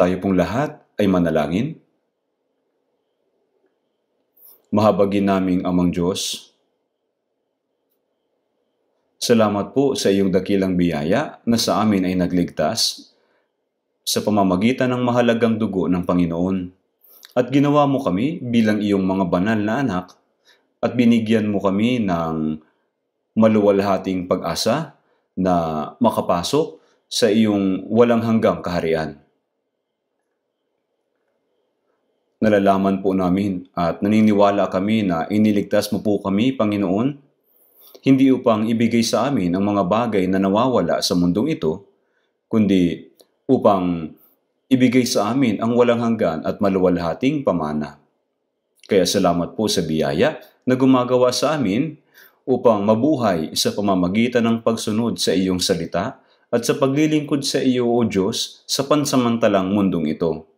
Tayo pong lahat ay manalangin. Mahabagin naming Amang Diyos, Salamat po sa iyong dakilang biyaya na sa amin ay nagligtas sa pamamagitan ng mahalagang dugo ng Panginoon. At ginawa mo kami bilang iyong mga banal na anak at binigyan mo kami ng maluwalhating pag-asa na makapasok sa iyong walang hanggang kaharian. Nalalaman po namin at naniniwala kami na iniligtas mo po kami, Panginoon, hindi upang ibigay sa amin ang mga bagay na nawawala sa mundong ito, kundi upang ibigay sa amin ang walang hanggan at maluwalhating pamana. Kaya salamat po sa biyaya na gumagawa sa amin upang mabuhay sa pamamagitan ng pagsunod sa iyong salita at sa paglilingkod sa iyo, O Diyos, sa pansamantalang mundong ito.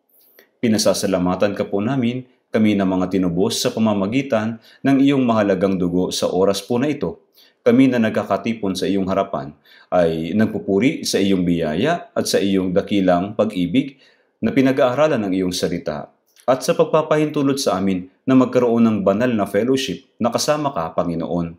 Pinasasalamatan ka po namin kami na mga tinubos sa pamamagitan ng iyong mahalagang dugo sa oras po na ito. Kami na nagkakatipon sa iyong harapan ay nagpupuri sa iyong biyaya at sa iyong dakilang pag-ibig na pinag-aaralan ng iyong salita at sa pagpapahintulot sa amin na magkaroon ng banal na fellowship na kasama ka, Panginoon.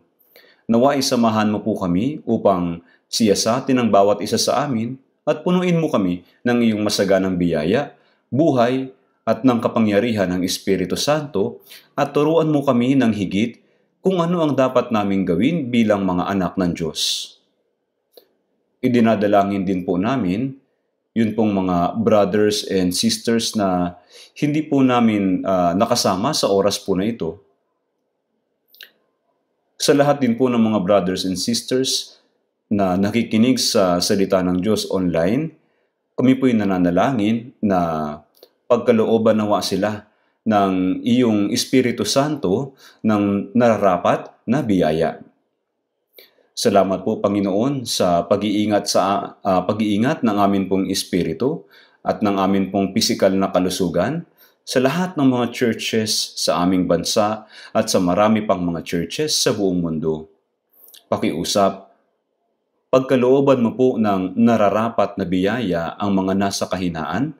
Nawa isamahan mo po kami upang siyasatin ang bawat isa sa amin at punuin mo kami ng iyong masaganang biyaya buhay, at ng kapangyarihan ng Espiritu Santo at turuan mo kami ng higit kung ano ang dapat naming gawin bilang mga anak ng Diyos. Idinadalangin din po namin yun pong mga brothers and sisters na hindi po namin uh, nakasama sa oras po na ito. Sa lahat din po ng mga brothers and sisters na nakikinig sa salita ng Diyos online, kami po'y nananalangin na pagkalooban nawa sila ng iyong Espiritu Santo ng nararapat na biyaya. Salamat po Panginoon sa pag-iingat sa uh, pag-iingat ng amin pong espiritu at ng amin pong pisikal na kalusugan sa lahat ng mga churches sa aming bansa at sa marami pang mga churches sa buong mundo. Pakiusap, pagkalooban mo po ng nararapat na biyaya ang mga nasa kahinaan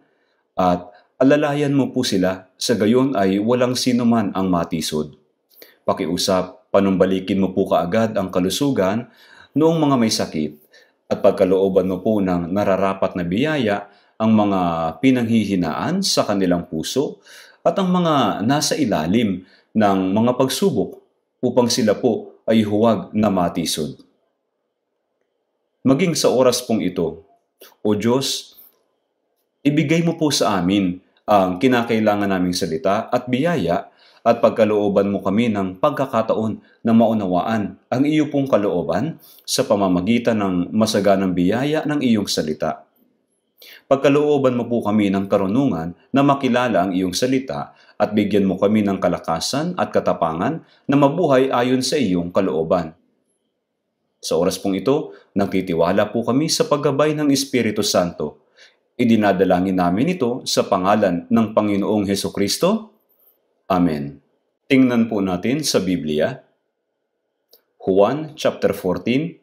at alalayan mo po sila, sa gayon ay walang sino man ang matisod. Pakiusap, panumbalikin mo po kaagad ang kalusugan noong mga may sakit at pagkalooban mo po ng nararapat na biyaya ang mga pinanghihinaan sa kanilang puso at ang mga nasa ilalim ng mga pagsubok upang sila po ay huwag na matisod. Maging sa oras pong ito, O Diyos, ibigay mo po sa amin ang kinakailangan naming salita at biyaya at pagkalooban mo kami ng pagkakataon na maunawaan ang iyo pong kalooban sa pamamagitan ng masaganang biyaya ng iyong salita. Pagkalooban mo po kami ng karunungan na makilala ang iyong salita at bigyan mo kami ng kalakasan at katapangan na mabuhay ayon sa iyong kalooban. Sa oras pong ito, nagtitiwala po kami sa paggabay ng Espiritu Santo Idinadalangin namin ito sa pangalan ng Panginoong Heso Kristo. Amen. Tingnan po natin sa Biblia. Juan chapter 14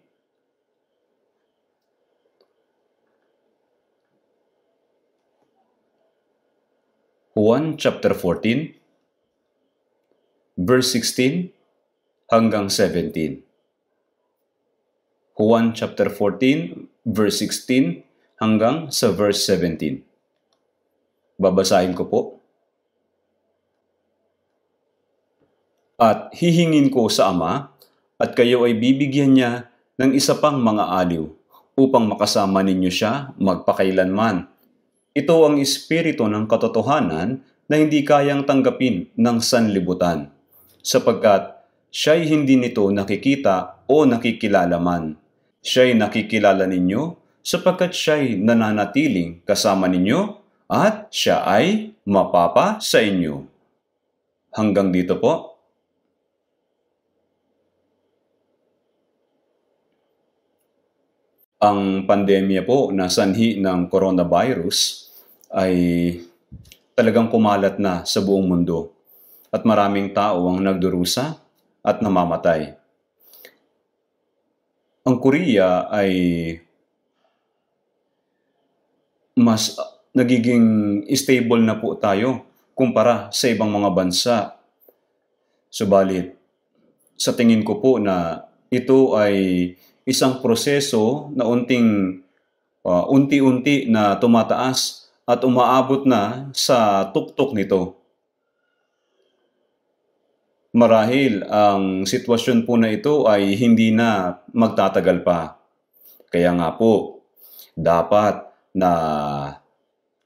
Juan chapter 14 verse 16 hanggang 17. Juan chapter 14 verse 16 hanggang sa verse 17. Babasahin ko po. At hihingin ko sa Ama, at kayo ay bibigyan niya ng isa pang mga aliw upang makasama ninyo siya magpakailanman. Ito ang espiritu ng katotohanan na hindi kayang tanggapin ng sanlibutan, sapagkat siya'y hindi nito nakikita o nakikilala man. Siya'y nakikilala ninyo sapagkat siya'y nananatiling kasama ninyo at siya ay mapapa sa inyo. Hanggang dito po. Ang pandemya po na sanhi ng coronavirus ay talagang kumalat na sa buong mundo at maraming tao ang nagdurusa at namamatay. Ang Korea ay mas ah, nagiging stable na po tayo kumpara sa ibang mga bansa. Subalit, sa tingin ko po na ito ay isang proseso na unting uh, unti-unti na tumataas at umaabot na sa tuktok nito. Marahil ang sitwasyon po na ito ay hindi na magtatagal pa. Kaya nga po, dapat na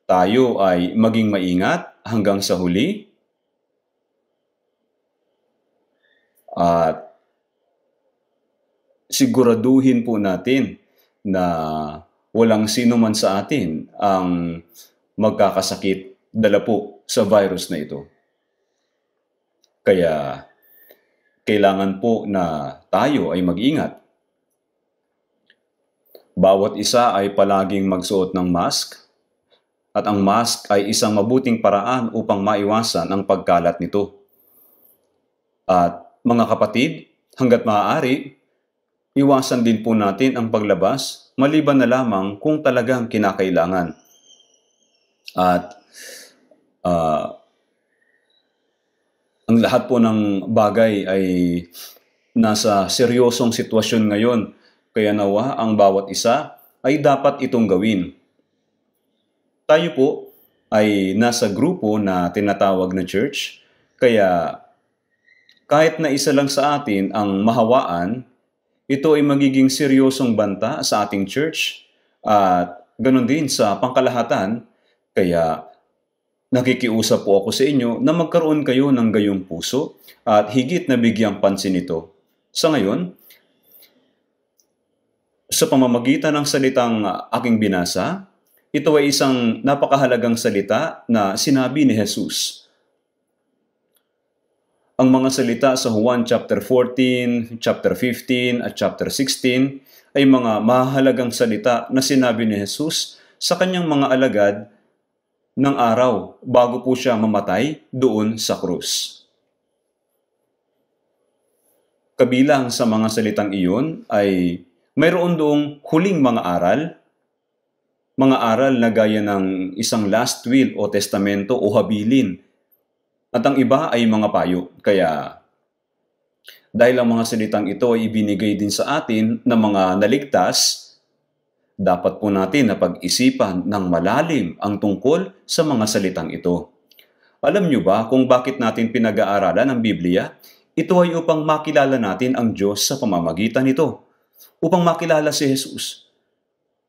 tayo ay maging maingat hanggang sa huli at siguraduhin po natin na walang sino man sa atin ang magkakasakit dala po sa virus na ito. Kaya kailangan po na tayo ay mag-ingat bawat isa ay palaging magsuot ng mask at ang mask ay isang mabuting paraan upang maiwasan ang pagkalat nito. At mga kapatid, hanggat maaari, iwasan din po natin ang paglabas maliban na lamang kung talagang kinakailangan. At uh, ang lahat po ng bagay ay nasa seryosong sitwasyon ngayon kaya nawa ang bawat isa ay dapat itong gawin. Tayo po ay nasa grupo na tinatawag na church, kaya kahit na isa lang sa atin ang mahawaan, ito ay magiging seryosong banta sa ating church at ganun din sa pangkalahatan. Kaya nakikiusap po ako sa inyo na magkaroon kayo ng gayong puso at higit na bigyang pansin ito. Sa ngayon, sa pamamagitan ng salitang ah, aking binasa, ito ay isang napakahalagang salita na sinabi ni Jesus. Ang mga salita sa Juan chapter 14, chapter 15 at chapter 16 ay mga mahalagang salita na sinabi ni Jesus sa kanyang mga alagad ng araw bago po siya mamatay doon sa krus. Kabilang sa mga salitang iyon ay mayroon doong huling mga aral, mga aral na gaya ng isang last will o testamento o habilin. At ang iba ay mga payo. Kaya dahil ang mga salitang ito ay ibinigay din sa atin ng mga naligtas, dapat po natin na pag-isipan ng malalim ang tungkol sa mga salitang ito. Alam niyo ba kung bakit natin pinag-aaralan ang Biblia? Ito ay upang makilala natin ang Diyos sa pamamagitan nito upang makilala si Jesus,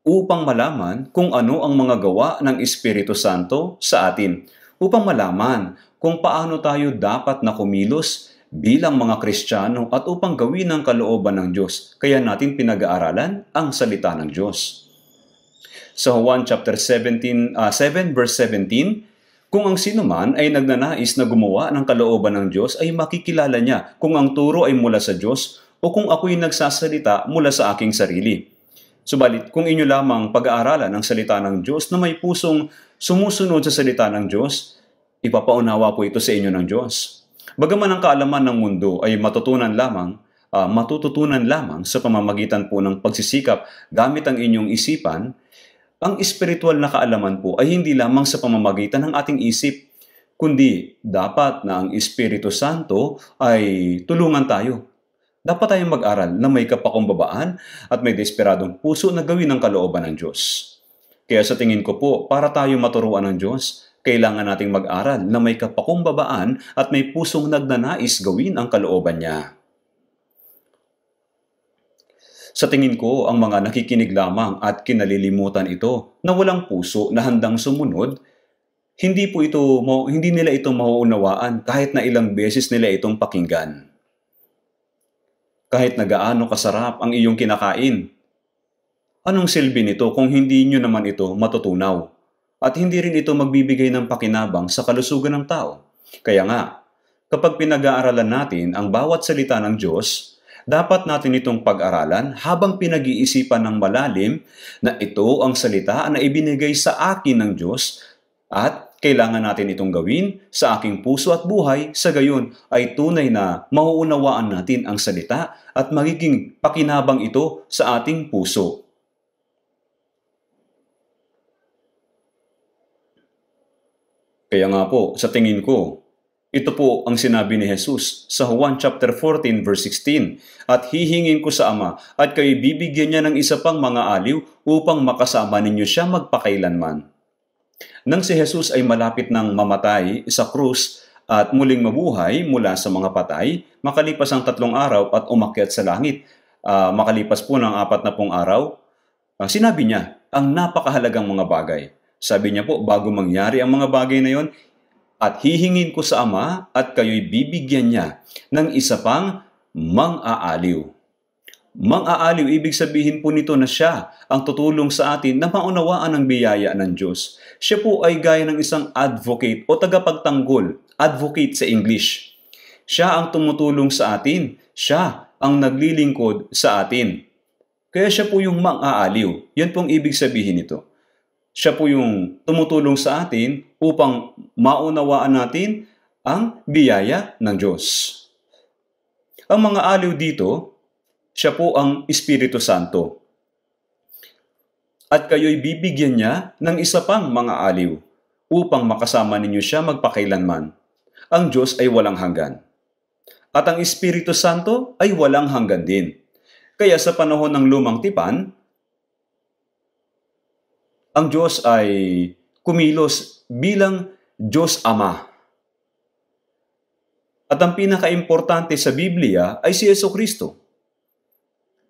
upang malaman kung ano ang mga gawa ng Espiritu Santo sa atin, upang malaman kung paano tayo dapat na kumilos bilang mga Kristiyano at upang gawin ang kalooban ng Diyos. Kaya natin pinag-aaralan ang salita ng Diyos. Sa so Juan chapter 17, uh, 7 verse 17, kung ang sinuman ay nagnanais na gumawa ng kalooban ng Diyos ay makikilala niya kung ang turo ay mula sa Diyos o kung ako'y nagsasalita mula sa aking sarili. Subalit kung inyo lamang pag-aaralan ang salita ng Diyos na may pusong sumusunod sa salita ng Diyos, ipapaunawa po ito sa inyo ng Diyos. Bagaman ang kaalaman ng mundo ay matutunan lamang, uh, matututunan lamang sa pamamagitan po ng pagsisikap gamit ang inyong isipan, ang espiritual na kaalaman po ay hindi lamang sa pamamagitan ng ating isip, kundi dapat na ang Espiritu Santo ay tulungan tayo dapat tayong mag-aral na may kapakumbabaan at may desperadong puso na gawin ang kalooban ng Diyos. Kaya sa tingin ko po, para tayo maturuan ng Diyos, kailangan nating mag-aral na may kapakumbabaan at may pusong nagnanais gawin ang kalooban niya. Sa tingin ko, ang mga nakikinig lamang at kinalilimutan ito na walang puso na handang sumunod, hindi po ito hindi nila ito mauunawaan kahit na ilang beses nila itong pakinggan kahit na gaano kasarap ang iyong kinakain. Anong silbi nito kung hindi nyo naman ito matutunaw? At hindi rin ito magbibigay ng pakinabang sa kalusugan ng tao. Kaya nga, kapag pinag-aaralan natin ang bawat salita ng Diyos, dapat natin itong pag-aralan habang pinag-iisipan ng malalim na ito ang salita na ibinigay sa akin ng Diyos at kailangan natin itong gawin sa aking puso at buhay, sa gayon ay tunay na mauunawaan natin ang salita at magiging pakinabang ito sa ating puso. Kaya nga po, sa tingin ko, ito po ang sinabi ni Jesus sa Juan chapter 14 verse 16. At hihingin ko sa Ama at kayo bibigyan niya ng isa pang mga aliw upang makasama ninyo siya magpakailanman. Nang si Jesus ay malapit ng mamatay sa krus at muling mabuhay mula sa mga patay, makalipas ang tatlong araw at umakyat sa langit. Uh, makalipas po ng apat na pong araw, uh, sinabi niya ang napakahalagang mga bagay. Sabi niya po, bago mangyari ang mga bagay na yon, at hihingin ko sa Ama at kayo'y bibigyan niya ng isa pang mang-aaliw. Mang-aaliw, ibig sabihin po nito na siya ang tutulong sa atin na maunawaan ang biyaya ng Diyos. Siya po ay gaya ng isang advocate o tagapagtanggol, advocate sa English. Siya ang tumutulong sa atin. Siya ang naglilingkod sa atin. Kaya siya po yung mang-aaliw. Yan pong ibig sabihin nito. Siya po yung tumutulong sa atin upang maunawaan natin ang biyaya ng Diyos. Ang mga aliw dito siya po ang Espiritu Santo. At kayo'y bibigyan niya ng isa pang mga aliw upang makasama ninyo siya magpakailanman. Ang Diyos ay walang hanggan. At ang Espiritu Santo ay walang hanggan din. Kaya sa panahon ng lumang tipan, ang Diyos ay kumilos bilang Diyos Ama. At ang pinakaimportante sa Biblia ay si Yeso Kristo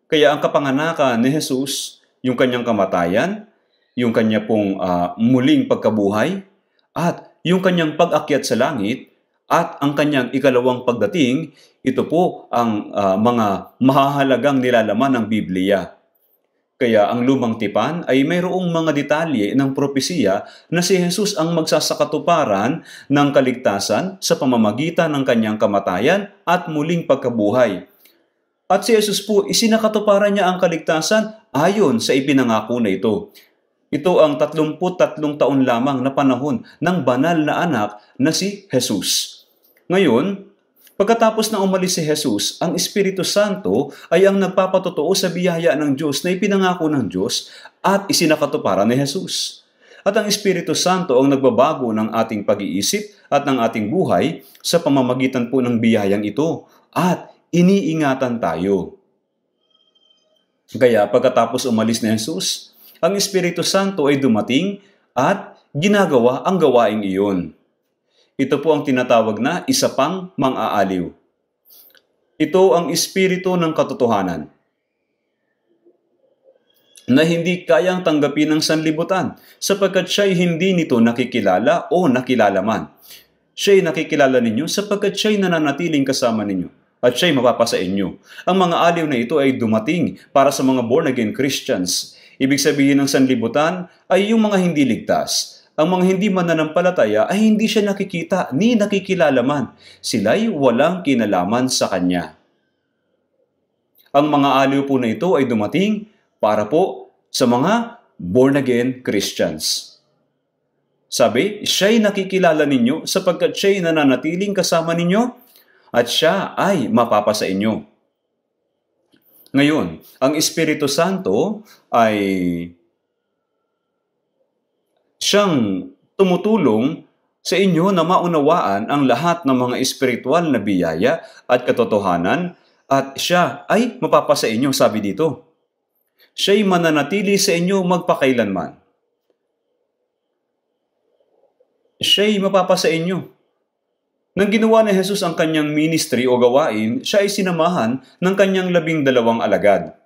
kaya ang kapanganakan ni Jesus, yung kanyang kamatayan, yung kanya pong uh, muling pagkabuhay, at yung kanyang pag-akyat sa langit, at ang kanyang ikalawang pagdating, ito po ang uh, mga mahahalagang nilalaman ng Biblia. Kaya ang lumang tipan ay mayroong mga detalye ng propesiya na si Jesus ang magsasakatuparan ng kaligtasan sa pamamagitan ng kanyang kamatayan at muling pagkabuhay. At si Jesus po, isinakatuparan niya ang kaligtasan ayon sa ipinangako na ito. Ito ang 33 taon lamang na panahon ng banal na anak na si Jesus. Ngayon, pagkatapos na umalis si Jesus, ang Espiritu Santo ay ang nagpapatotoo sa biyaya ng Diyos na ipinangako ng Diyos at isinakatuparan ni Jesus. At ang Espiritu Santo ang nagbabago ng ating pag-iisip at ng ating buhay sa pamamagitan po ng biyayang ito at iniingatan tayo. Kaya pagkatapos umalis ni Jesus, ang Espiritu Santo ay dumating at ginagawa ang gawaing iyon. Ito po ang tinatawag na isa pang mang-aaliw. Ito ang espiritu ng katotohanan na hindi kayang tanggapin ng sanlibutan sapagkat siya'y hindi nito nakikilala o nakilala man. Siya'y nakikilala ninyo sapagkat siya'y nananatiling kasama ninyo at siya'y mapapa sa inyo. Ang mga aliw na ito ay dumating para sa mga born-again Christians. Ibig sabihin ng sanlibutan ay yung mga hindi ligtas. Ang mga hindi mananampalataya ay hindi siya nakikita ni nakikilala man. Sila'y walang kinalaman sa Kanya. Ang mga aliw po na ito ay dumating para po sa mga born-again Christians. Sabi, siya'y nakikilala ninyo sapagkat siya'y nananatiling kasama ninyo at siya ay mapapa sa inyo. Ngayon, ang Espiritu Santo ay siyang tumutulong sa inyo na maunawaan ang lahat ng mga espiritual na biyaya at katotohanan at siya ay mapapa sa inyo, sabi dito. Siya'y mananatili sa inyo magpakailanman. Siya'y mapapa sa inyo nang ginawa ni Jesus ang kanyang ministry o gawain, siya ay sinamahan ng kanyang labing dalawang alagad.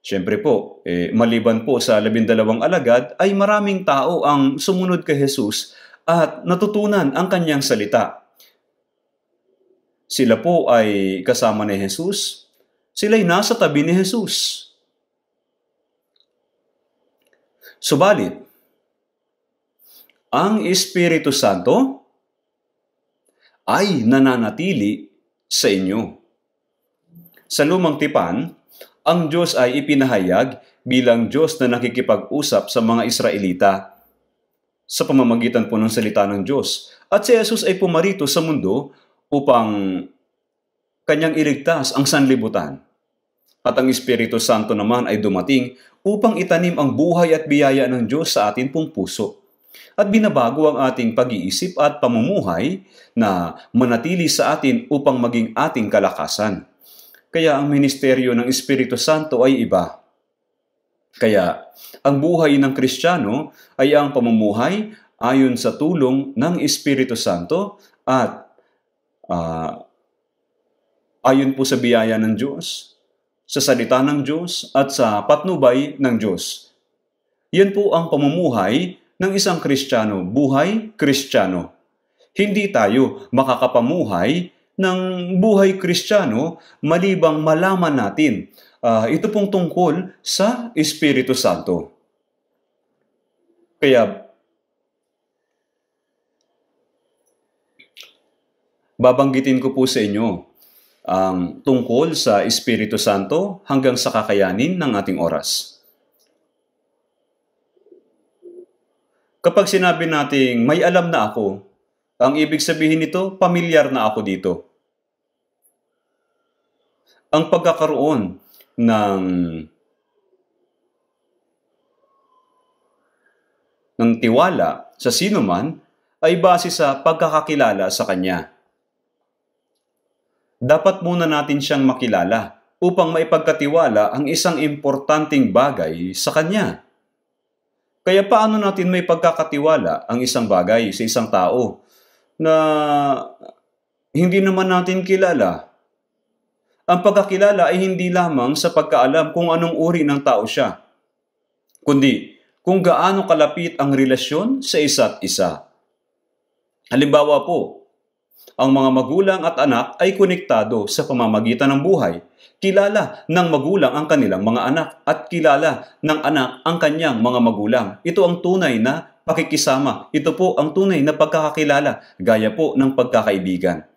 Siyempre po, eh, maliban po sa labing dalawang alagad, ay maraming tao ang sumunod kay Jesus at natutunan ang kanyang salita. Sila po ay kasama ni Jesus. Sila ay nasa tabi ni Jesus. Subalit, ang Espiritu Santo ay nananatili sa inyo. Sa lumang tipan, ang Diyos ay ipinahayag bilang Diyos na nakikipag-usap sa mga Israelita sa pamamagitan po ng salita ng Diyos. At si Jesus ay pumarito sa mundo upang kanyang iligtas ang sanlibutan. At ang Espiritu Santo naman ay dumating upang itanim ang buhay at biyaya ng Diyos sa atin pong puso at binabago ang ating pag-iisip at pamumuhay na manatili sa atin upang maging ating kalakasan. Kaya ang ministeryo ng Espiritu Santo ay iba. Kaya ang buhay ng Kristiyano ay ang pamumuhay ayon sa tulong ng Espiritu Santo at uh, ayon po sa biyaya ng Diyos, sa salita ng Diyos at sa patnubay ng Diyos. Yan po ang pamumuhay ng isang Kristiyano, buhay Kristiyano. Hindi tayo makakapamuhay ng buhay Kristiyano malibang malaman natin uh, ito pong tungkol sa Espiritu Santo. Kaya babanggitin ko po sa inyo ang um, tungkol sa Espiritu Santo hanggang sa kakayanin ng ating oras. Kapag sinabi nating may alam na ako, ang ibig sabihin nito, pamilyar na ako dito. Ang pagkakaroon ng ng tiwala sa sino man ay base sa pagkakakilala sa kanya. Dapat muna natin siyang makilala upang maipagkatiwala ang isang importanteng bagay sa kanya. Kaya paano natin may pagkakatiwala ang isang bagay sa isang tao na hindi naman natin kilala? Ang pagkakilala ay hindi lamang sa pagkaalam kung anong uri ng tao siya, kundi kung gaano kalapit ang relasyon sa isa't isa. Halimbawa po, ang mga magulang at anak ay konektado sa pamamagitan ng buhay. Kilala ng magulang ang kanilang mga anak at kilala ng anak ang kanyang mga magulang. Ito ang tunay na pakikisama. Ito po ang tunay na pagkakakilala, gaya po ng pagkakaibigan.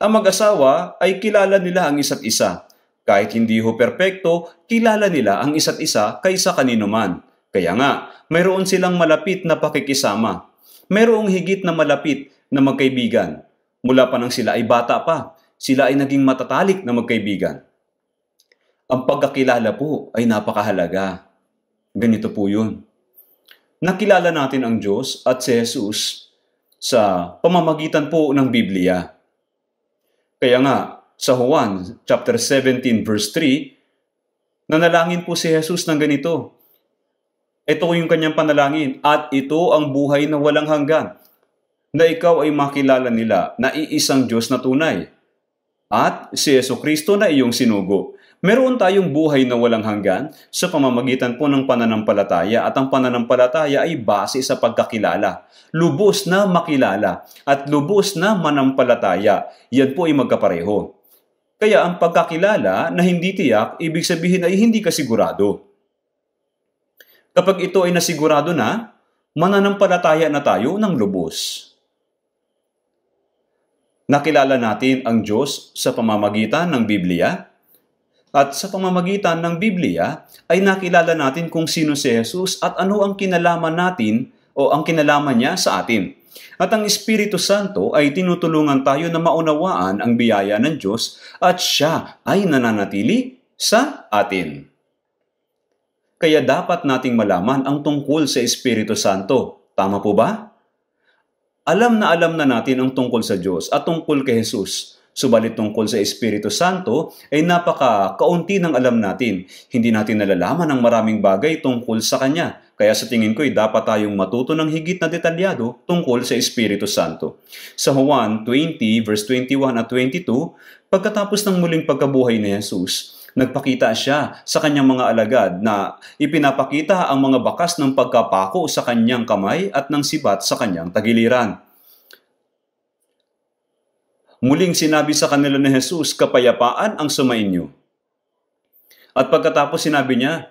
Ang mag-asawa ay kilala nila ang isa't isa. Kahit hindi ho perpekto, kilala nila ang isa't isa kaysa kanino man. Kaya nga, mayroon silang malapit na pakikisama. Mayroong higit na malapit na magkaibigan Mula pa nang sila ay bata pa, sila ay naging matatalik na magkaibigan. Ang pagkakilala po ay napakahalaga. Ganito po yun. Nakilala natin ang Diyos at si Jesus sa pamamagitan po ng Biblia. Kaya nga, sa Juan chapter 17 verse 3, nanalangin po si Jesus ng ganito, ito yung kanyang panalangin at ito ang buhay na walang hanggan na ikaw ay makilala nila na iisang Diyos na tunay. At si Yeso Kristo na iyong sinugo. Meron tayong buhay na walang hanggan sa pamamagitan po ng pananampalataya at ang pananampalataya ay base sa pagkakilala. Lubos na makilala at lubos na manampalataya. Yan po ay magkapareho. Kaya ang pagkakilala na hindi tiyak, ibig sabihin ay hindi kasigurado. Kapag ito ay nasigurado na, mananampalataya na tayo ng lubos. Nakilala natin ang Diyos sa pamamagitan ng Biblia. At sa pamamagitan ng Biblia ay nakilala natin kung sino si Jesus at ano ang kinalaman natin o ang kinalaman niya sa atin. At ang Espiritu Santo ay tinutulungan tayo na maunawaan ang biyaya ng Diyos at siya ay nananatili sa atin. Kaya dapat nating malaman ang tungkol sa Espiritu Santo. Tama po ba? Alam na alam na natin ang tungkol sa Diyos at tungkol kay Jesus. Subalit tungkol sa Espiritu Santo ay napaka kaunti ng alam natin. Hindi natin nalalaman ang maraming bagay tungkol sa Kanya. Kaya sa tingin ko ay dapat tayong matuto ng higit na detalyado tungkol sa Espiritu Santo. Sa Juan 20 verse 21 at 22, pagkatapos ng muling pagkabuhay ni Jesus, Nagpakita siya sa kanyang mga alagad na ipinapakita ang mga bakas ng pagkapako sa kanyang kamay at ng sibat sa kanyang tagiliran. Muling sinabi sa kanila ni Jesus, kapayapaan ang sumainyo. At pagkatapos sinabi niya,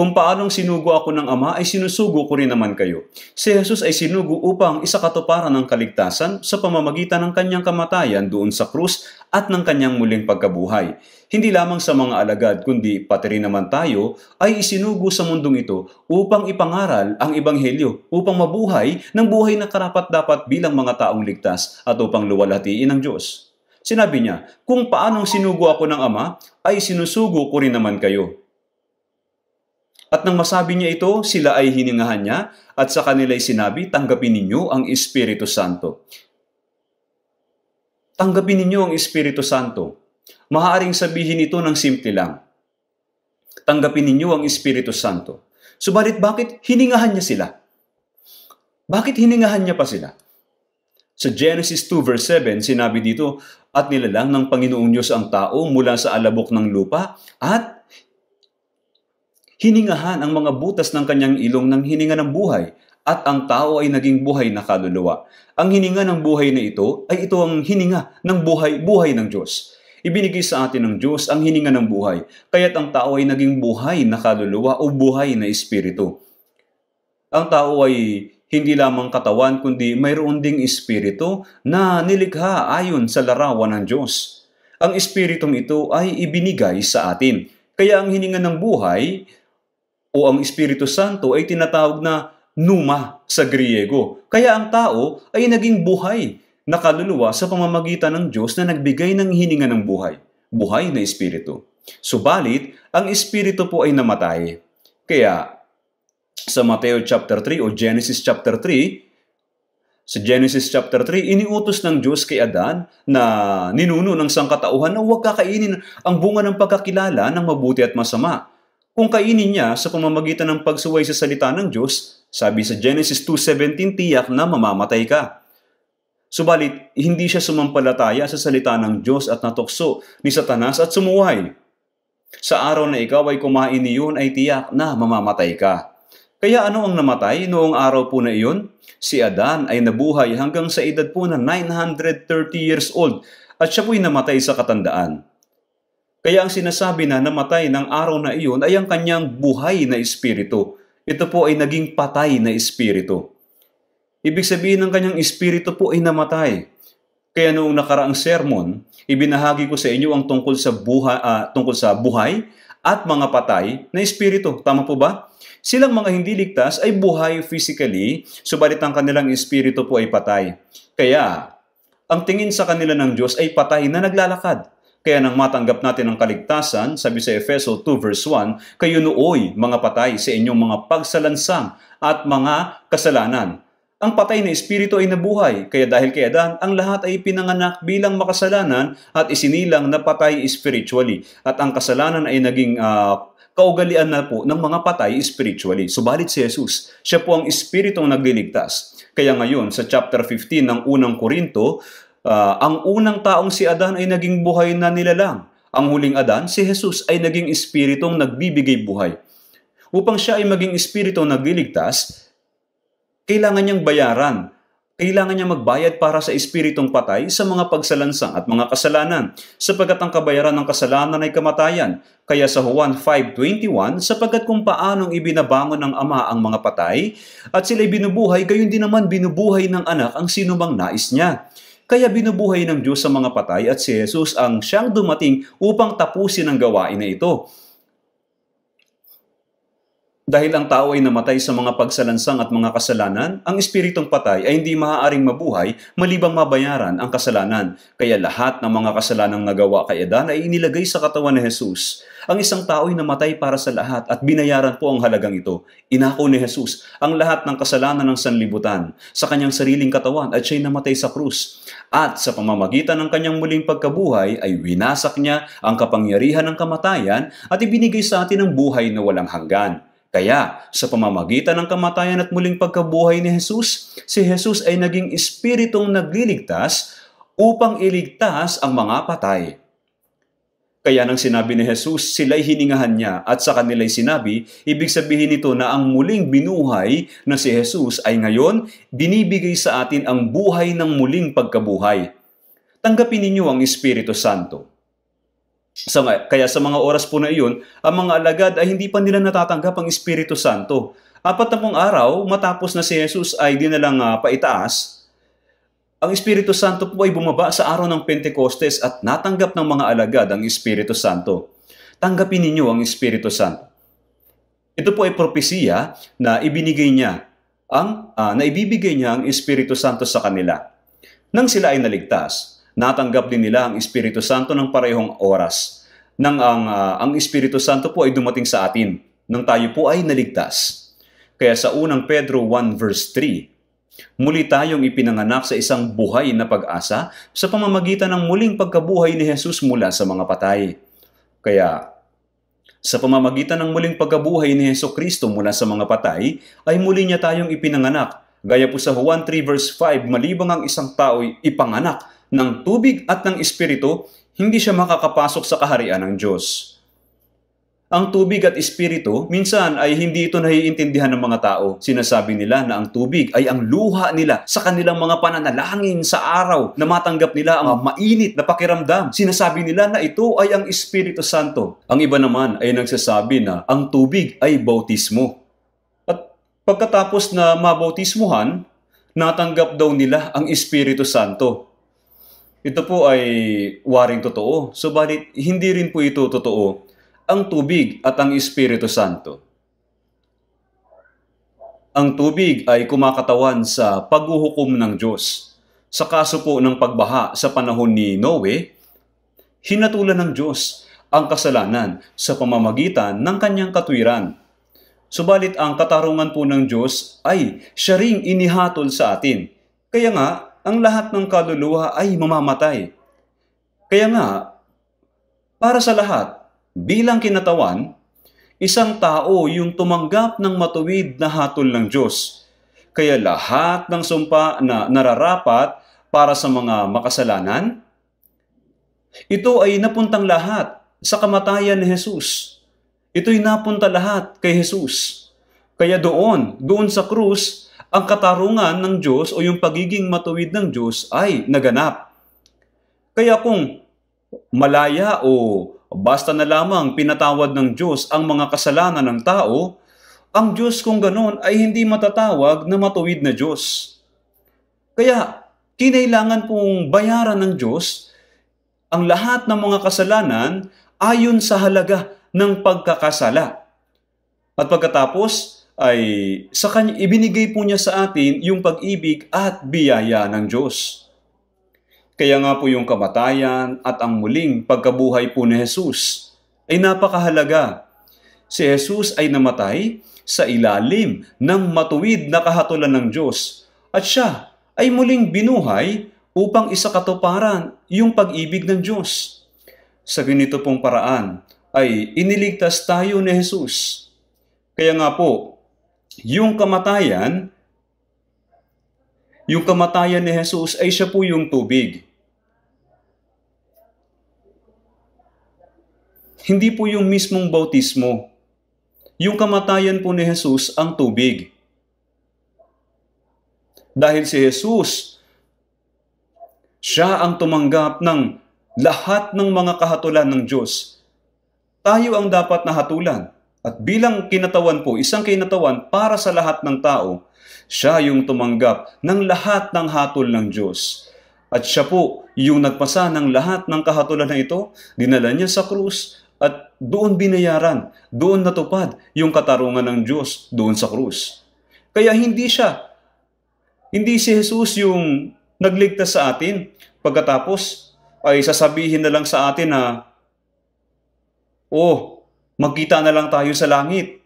kung paanong sinugo ako ng Ama ay sinusugo ko rin naman kayo. Si Jesus ay sinugo upang isa katuparan ng kaligtasan sa pamamagitan ng kanyang kamatayan doon sa krus at ng kanyang muling pagkabuhay. Hindi lamang sa mga alagad kundi pati rin naman tayo ay isinugo sa mundong ito upang ipangaral ang ebanghelyo, upang mabuhay ng buhay na karapat-dapat bilang mga taong ligtas at upang luwalhatiin ang Diyos. Sinabi niya, kung paanong sinugo ako ng Ama, ay sinusugo ko rin naman kayo. At nang masabi niya ito, sila ay hiningahan niya at sa kanila'y sinabi, tanggapin ninyo ang Espiritu Santo. Tanggapin ninyo ang Espiritu Santo. Maaaring sabihin ito ng simple lang. Tanggapin ninyo ang Espiritu Santo. Subalit bakit hiningahan niya sila? Bakit hiningahan niya pa sila? Sa Genesis 2 verse 7, sinabi dito, At nilalang ng Panginoong Diyos ang tao mula sa alabok ng lupa at Hiningahan ang mga butas ng kanyang ilong ng hininga ng buhay at ang tao ay naging buhay na kaluluwa. Ang hininga ng buhay na ito ay ito ang hininga ng buhay-buhay ng Diyos. Ibinigay sa atin ng Diyos ang hininga ng buhay, kaya't ang tao ay naging buhay na kaluluwa o buhay na espiritu. Ang tao ay hindi lamang katawan kundi mayroon ding espiritu na nilikha ayon sa larawan ng Diyos. Ang espiritong ito ay ibinigay sa atin. Kaya ang hininga ng buhay o ang Espiritu Santo ay tinatawag na numa sa Griego. Kaya ang tao ay naging buhay na kaluluwa sa pamamagitan ng Diyos na nagbigay ng hininga ng buhay, buhay na Espiritu. Subalit, ang Espiritu po ay namatay. Kaya, sa Mateo chapter 3 o Genesis chapter 3, sa Genesis chapter 3, iniutos ng Diyos kay Adan na ninuno ng sangkatauhan na huwag kakainin ang bunga ng pagkakilala ng mabuti at masama kung kainin niya sa pamamagitan ng pagsuway sa salita ng Diyos, sabi sa Genesis 2.17, tiyak na mamamatay ka. Subalit, hindi siya sumampalataya sa salita ng Diyos at natukso ni Satanas at sumuway. Sa araw na ikaw ay kumain niyon ay tiyak na mamamatay ka. Kaya ano ang namatay noong araw po na iyon? Si Adan ay nabuhay hanggang sa edad po na 930 years old at siya po'y namatay sa katandaan. Kaya ang sinasabi na namatay ng araw na iyon ay ang kanyang buhay na espiritu. Ito po ay naging patay na espiritu. Ibig sabihin ng kanyang espiritu po ay namatay. Kaya noong nakaraang sermon, ibinahagi ko sa inyo ang tungkol sa buhay, uh, ah, tungkol sa buhay at mga patay na espiritu. Tama po ba? Silang mga hindi ligtas ay buhay physically, subalit ang kanilang espiritu po ay patay. Kaya, ang tingin sa kanila ng Diyos ay patay na naglalakad kaya nang matanggap natin ang kaligtasan, sabi sa Efeso 2 verse 1, kayo nooy mga patay sa inyong mga pagsalansang at mga kasalanan. Ang patay na espiritu ay nabuhay, kaya dahil kay Adan, ang lahat ay pinanganak bilang makasalanan at isinilang na patay spiritually. At ang kasalanan ay naging uh, kaugalian na po ng mga patay spiritually. Subalit si Jesus, siya po ang espiritu ang nagliligtas. Kaya ngayon, sa chapter 15 ng unang Korinto, uh, ang unang taong si Adan ay naging buhay na nilalang. Ang huling Adan, si Jesus ay naging espiritong nagbibigay buhay. Upang siya ay maging espiritong nagliligtas, kailangan niyang bayaran. Kailangan niya magbayad para sa espiritong patay sa mga pagsalansang at mga kasalanan, sapagkat ang kabayaran ng kasalanan ay kamatayan. Kaya sa Juan 5.21, sapagkat kung paanong ibinabangon ng Ama ang mga patay, at sila'y binubuhay, gayon din naman binubuhay ng anak ang sinumang nais niya. Kaya binubuhay ng Diyos sa mga patay at si Jesus ang siyang dumating upang tapusin ang gawain na ito. Dahil ang tao ay namatay sa mga pagsalansang at mga kasalanan, ang espiritong patay ay hindi maaaring mabuhay malibang mabayaran ang kasalanan. Kaya lahat ng mga kasalanang nagawa kay Adan ay inilagay sa katawan ni Jesus. Ang isang tao ay namatay para sa lahat at binayaran po ang halagang ito. Inako ni Jesus ang lahat ng kasalanan ng sanlibutan sa kanyang sariling katawan at siya'y namatay sa krus at sa pamamagitan ng kanyang muling pagkabuhay ay winasak niya ang kapangyarihan ng kamatayan at ibinigay sa atin ang buhay na walang hanggan. Kaya, sa pamamagitan ng kamatayan at muling pagkabuhay ni Jesus, si Jesus ay naging espiritong nagliligtas upang iligtas ang mga patay. Kaya nang sinabi ni Jesus, sila'y hiningahan niya at sa kanila'y sinabi, ibig sabihin nito na ang muling binuhay na si Jesus ay ngayon binibigay sa atin ang buhay ng muling pagkabuhay. Tanggapin ninyo ang Espiritu Santo. Sa, kaya sa mga oras po na iyon, ang mga alagad ay hindi pa nila natatanggap ang Espiritu Santo. Apat na pong araw, matapos na si Jesus ay dinalang uh, paitaas, ang Espiritu Santo po ay bumaba sa araw ng Pentecostes at natanggap ng mga alagad ang Espiritu Santo. Tanggapin ninyo ang Espiritu Santo. Ito po ay propesiya na ibinigay niya ang uh, na ibibigay niya ang Espiritu Santo sa kanila. Nang sila ay naligtas, natanggap din nila ang Espiritu Santo ng parehong oras. Nang ang uh, ang Espiritu Santo po ay dumating sa atin nang tayo po ay naligtas. Kaya sa unang Pedro 1 verse 3, Muli tayong ipinanganak sa isang buhay na pag-asa sa pamamagitan ng muling pagkabuhay ni Jesus mula sa mga patay. Kaya, sa pamamagitan ng muling pagkabuhay ni Heso Kristo mula sa mga patay, ay muli niya tayong ipinanganak. Gaya po sa Juan 3 verse 5, malibang ang isang tao'y ipanganak ng tubig at ng espiritu, hindi siya makakapasok sa kaharian ng Diyos. Ang tubig at espiritu, minsan ay hindi ito naiintindihan ng mga tao. Sinasabi nila na ang tubig ay ang luha nila sa kanilang mga pananalangin sa araw na matanggap nila ang mainit na pakiramdam. Sinasabi nila na ito ay ang Espiritu Santo. Ang iba naman ay nagsasabi na ang tubig ay bautismo. At pagkatapos na mabautismuhan, natanggap daw nila ang Espiritu Santo. Ito po ay waring totoo, subalit hindi rin po ito totoo ang tubig at ang Espiritu Santo. Ang tubig ay kumakatawan sa paghuhukom ng Diyos. Sa kaso po ng pagbaha sa panahon ni Noe, hinatulan ng Diyos ang kasalanan sa pamamagitan ng kanyang katwiran. Subalit ang katarungan po ng Diyos ay siya ring inihatol sa atin. Kaya nga, ang lahat ng kaluluwa ay mamamatay. Kaya nga, para sa lahat, Bilang kinatawan, isang tao yung tumanggap ng matuwid na hatol ng Diyos. Kaya lahat ng sumpa na nararapat para sa mga makasalanan, ito ay napuntang lahat sa kamatayan ni Jesus. Ito'y napunta lahat kay Jesus. Kaya doon, doon sa krus, ang katarungan ng Diyos o yung pagiging matuwid ng Diyos ay naganap. Kaya kung malaya o Basta na lamang pinatawad ng Diyos ang mga kasalanan ng tao, ang Diyos kung ganoon ay hindi matatawag na matuwid na Diyos. Kaya, kinailangan pong bayaran ng Diyos ang lahat ng mga kasalanan ayon sa halaga ng pagkakasala. At pagkatapos ay sa kanya ibinigay po niya sa atin yung pag-ibig at biyaya ng Diyos. Kaya nga po yung kamatayan at ang muling pagkabuhay po ni Jesus ay napakahalaga. Si Jesus ay namatay sa ilalim ng matuwid na kahatulan ng Diyos at siya ay muling binuhay upang isakatuparan yung pag-ibig ng Diyos. Sa ganito pong paraan ay iniligtas tayo ni Jesus. Kaya nga po, yung kamatayan, yung kamatayan ni Jesus ay siya po yung tubig. Hindi po yung mismong bautismo. Yung kamatayan po ni Jesus ang tubig. Dahil si Jesus, siya ang tumanggap ng lahat ng mga kahatulan ng Diyos. Tayo ang dapat nahatulan. At bilang kinatawan po, isang kinatawan para sa lahat ng tao, siya yung tumanggap ng lahat ng hatol ng Diyos. At siya po yung nagpasa ng lahat ng kahatulan na ito, dinala niya sa krus, doon binayaran, doon natupad yung katarungan ng Diyos doon sa krus. Kaya hindi siya, hindi si Jesus yung nagligtas sa atin. Pagkatapos ay sasabihin na lang sa atin na, Oh, magkita na lang tayo sa langit.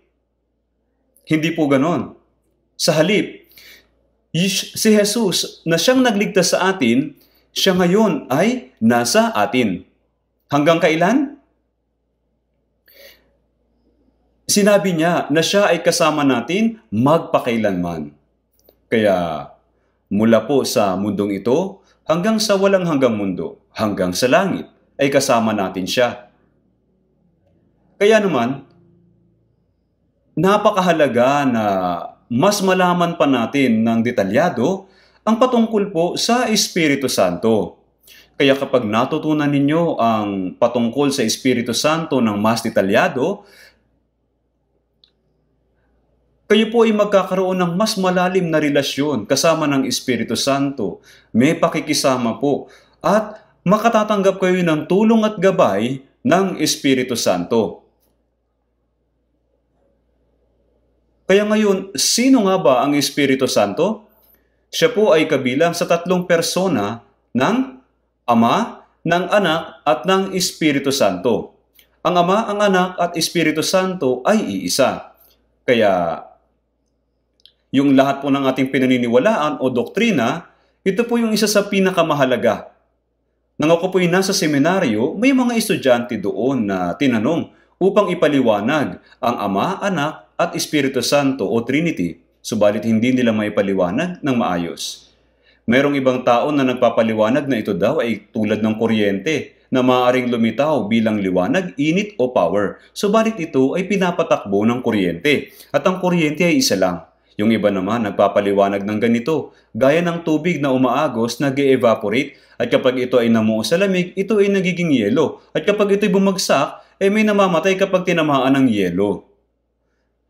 Hindi po ganon. Sa halip, si Jesus na siyang nagligtas sa atin, siya ngayon ay nasa atin. Hanggang kailan? sinabi niya na siya ay kasama natin magpakailanman. Kaya mula po sa mundong ito hanggang sa walang hanggang mundo, hanggang sa langit, ay kasama natin siya. Kaya naman, napakahalaga na mas malaman pa natin ng detalyado ang patungkol po sa Espiritu Santo. Kaya kapag natutunan ninyo ang patungkol sa Espiritu Santo ng mas detalyado, kayo po ay magkakaroon ng mas malalim na relasyon kasama ng Espiritu Santo. May pakikisama po. At makatatanggap kayo ng tulong at gabay ng Espiritu Santo. Kaya ngayon, sino nga ba ang Espiritu Santo? Siya po ay kabilang sa tatlong persona ng Ama, ng Anak at ng Espiritu Santo. Ang Ama, ang Anak at Espiritu Santo ay iisa. Kaya yung lahat po ng ating pinaniniwalaan o doktrina, ito po yung isa sa pinakamahalaga. Nang ako po yung nasa seminaryo, may mga estudyante doon na tinanong upang ipaliwanag ang Ama, Anak at Espiritu Santo o Trinity, subalit hindi nila maipaliwanag ng maayos. Merong ibang tao na nagpapaliwanag na ito daw ay tulad ng kuryente na maaaring lumitaw bilang liwanag, init o power, subalit ito ay pinapatakbo ng kuryente at ang kuryente ay isa lang. Yung iba naman nagpapaliwanag ng ganito, gaya ng tubig na umaagos nag evaporate at kapag ito ay namuo sa lamig, ito ay nagiging yelo at kapag ito ay bumagsak, ay eh may namamatay kapag tinamaan ng yelo.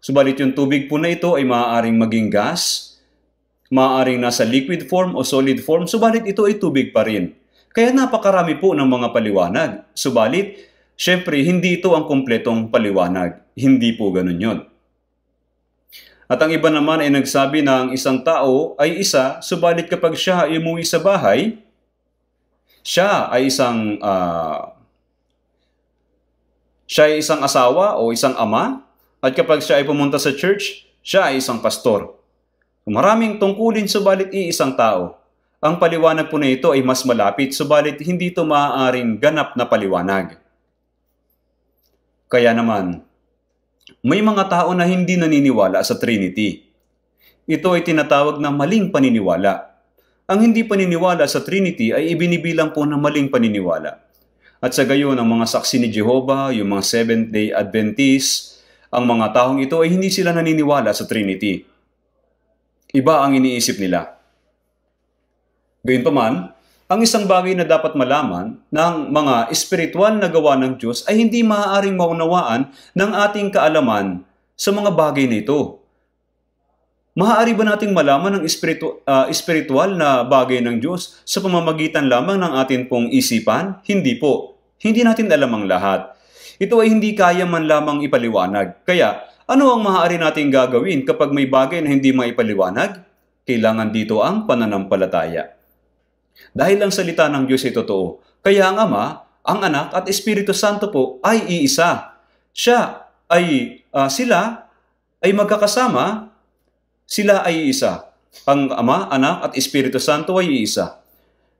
Subalit yung tubig po na ito ay maaaring maging gas, maaaring nasa liquid form o solid form, subalit ito ay tubig pa rin. Kaya napakarami po ng mga paliwanag. Subalit, syempre hindi ito ang kumpletong paliwanag. Hindi po ganun yon. At ang iba naman ay nagsabi na ang isang tao ay isa, subalit kapag siya ay umuwi sa bahay, siya ay isang uh, siya ay isang asawa o isang ama at kapag siya ay pumunta sa church, siya ay isang pastor. Maraming tungkulin subalit iisang tao. Ang paliwanag po na ito ay mas malapit subalit hindi ito maaaring ganap na paliwanag. Kaya naman, may mga tao na hindi naniniwala sa Trinity. Ito ay tinatawag na maling paniniwala. Ang hindi paniniwala sa Trinity ay ibinibilang po na maling paniniwala. At sa gayon, ang mga saksi ni Jehovah, yung mga Seventh-day Adventists, ang mga taong ito ay hindi sila naniniwala sa Trinity. Iba ang iniisip nila. Gayunpaman, ang isang bagay na dapat malaman ng mga espiritual na gawa ng Diyos ay hindi maaaring maunawaan ng ating kaalaman sa mga bagay na ito. Maaari ba nating malaman ang espiritu, uh, espiritual na bagay ng Diyos sa pamamagitan lamang ng ating pong isipan? Hindi po. Hindi natin alam ang lahat. Ito ay hindi kaya man lamang ipaliwanag. Kaya, ano ang maaari nating gagawin kapag may bagay na hindi maipaliwanag? Kailangan dito ang pananampalataya. Dahil ang salita ng Diyos ay totoo. Kaya ang Ama, ang Anak at Espiritu Santo po ay iisa. Siya ay, uh, sila ay magkakasama, sila ay iisa. Ang Ama, Anak at Espiritu Santo ay iisa.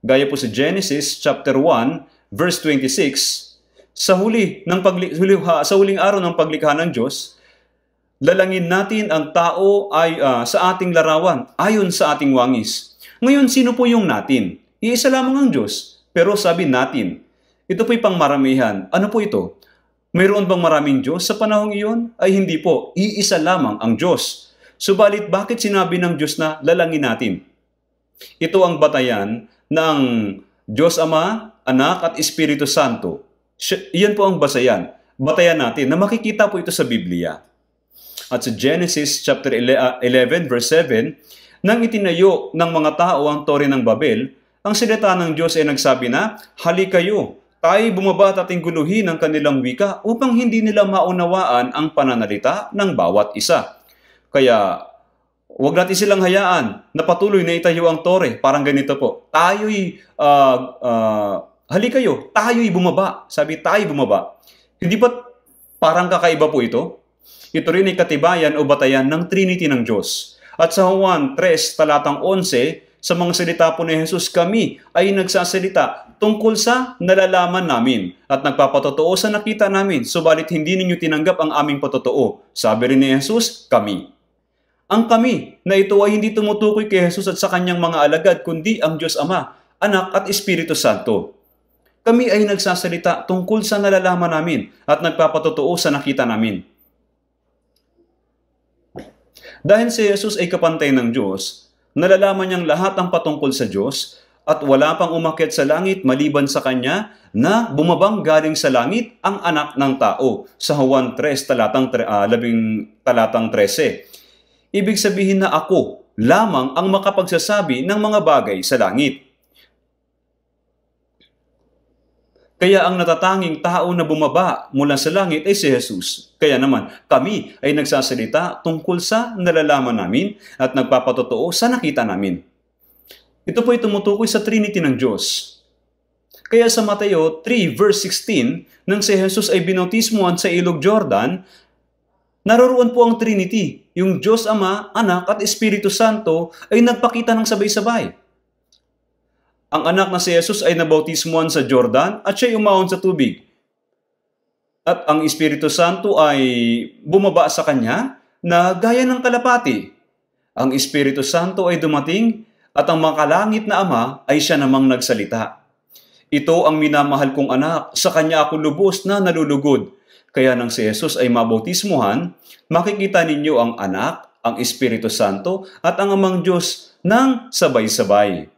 Gaya po sa Genesis chapter 1 verse 26, sa huli ng pagli- sa huling araw ng paglikha ng Diyos, lalangin natin ang tao ay uh, sa ating larawan ayon sa ating wangis. Ngayon sino po yung natin? Iisa lamang ang Diyos. Pero sabi natin, ito po'y pangmaramihan. Ano po ito? Mayroon bang maraming Diyos sa panahong iyon? Ay hindi po, iisa lamang ang Diyos. Subalit bakit sinabi ng Diyos na lalangin natin? Ito ang batayan ng Diyos Ama, Anak at Espiritu Santo. Iyan po ang basayan. Batayan natin na makikita po ito sa Biblia. At sa Genesis chapter 11 ah, verse 7, nang itinayo ng mga tao ang Tore ng Babel, ang salita ng Diyos ay nagsabi na, Hali kayo, tayo bumaba at ating guluhin ang kanilang wika upang hindi nila maunawaan ang pananalita ng bawat isa. Kaya, huwag natin silang hayaan na patuloy na itayo ang tore. Parang ganito po, tayo'y, uh, uh, hali kayo, tayo'y bumaba. Sabi, tayo'y bumaba. Hindi ba parang kakaiba po ito? Ito rin ay katibayan o batayan ng Trinity ng Diyos. At sa Juan 3, talatang 11, sa mga salita po ni Jesus, kami ay nagsasalita tungkol sa nalalaman namin at nagpapatotoo sa nakita namin, subalit hindi ninyo tinanggap ang aming patotoo. Sabi rin ni Jesus, kami. Ang kami na ito ay hindi tumutukoy kay Jesus at sa kanyang mga alagad, kundi ang Diyos Ama, Anak at Espiritu Santo. Kami ay nagsasalita tungkol sa nalalaman namin at nagpapatotoo sa nakita namin. Dahil si Jesus ay kapantay ng Diyos, nalalaman niyang lahat ang patungkol sa Diyos at wala pang umakyat sa langit maliban sa Kanya na bumabang galing sa langit ang anak ng tao sa Juan 3, talatang, 13 ah, talatang 13. Ibig sabihin na ako lamang ang makapagsasabi ng mga bagay sa langit. Kaya ang natatanging tao na bumaba mula sa langit ay si Jesus. Kaya naman, kami ay nagsasalita tungkol sa nalalaman namin at nagpapatotoo sa nakita namin. Ito po ay tumutukoy sa Trinity ng Diyos. Kaya sa Mateo 3 verse 16, nang si Jesus ay binautismuhan sa ilog Jordan, naroroon po ang Trinity. Yung Diyos Ama, Anak at Espiritu Santo ay nagpakita ng sabay-sabay. Ang anak na si Jesus ay nabautismuan sa Jordan at siya umahon sa tubig. At ang Espiritu Santo ay bumaba sa kanya na gaya ng kalapati. Ang Espiritu Santo ay dumating at ang makalangit na ama ay siya namang nagsalita. Ito ang minamahal kong anak, sa kanya ako lubos na nalulugod. Kaya nang si Jesus ay mabautismuhan, makikita ninyo ang anak, ang Espiritu Santo at ang amang Diyos nang sabay-sabay.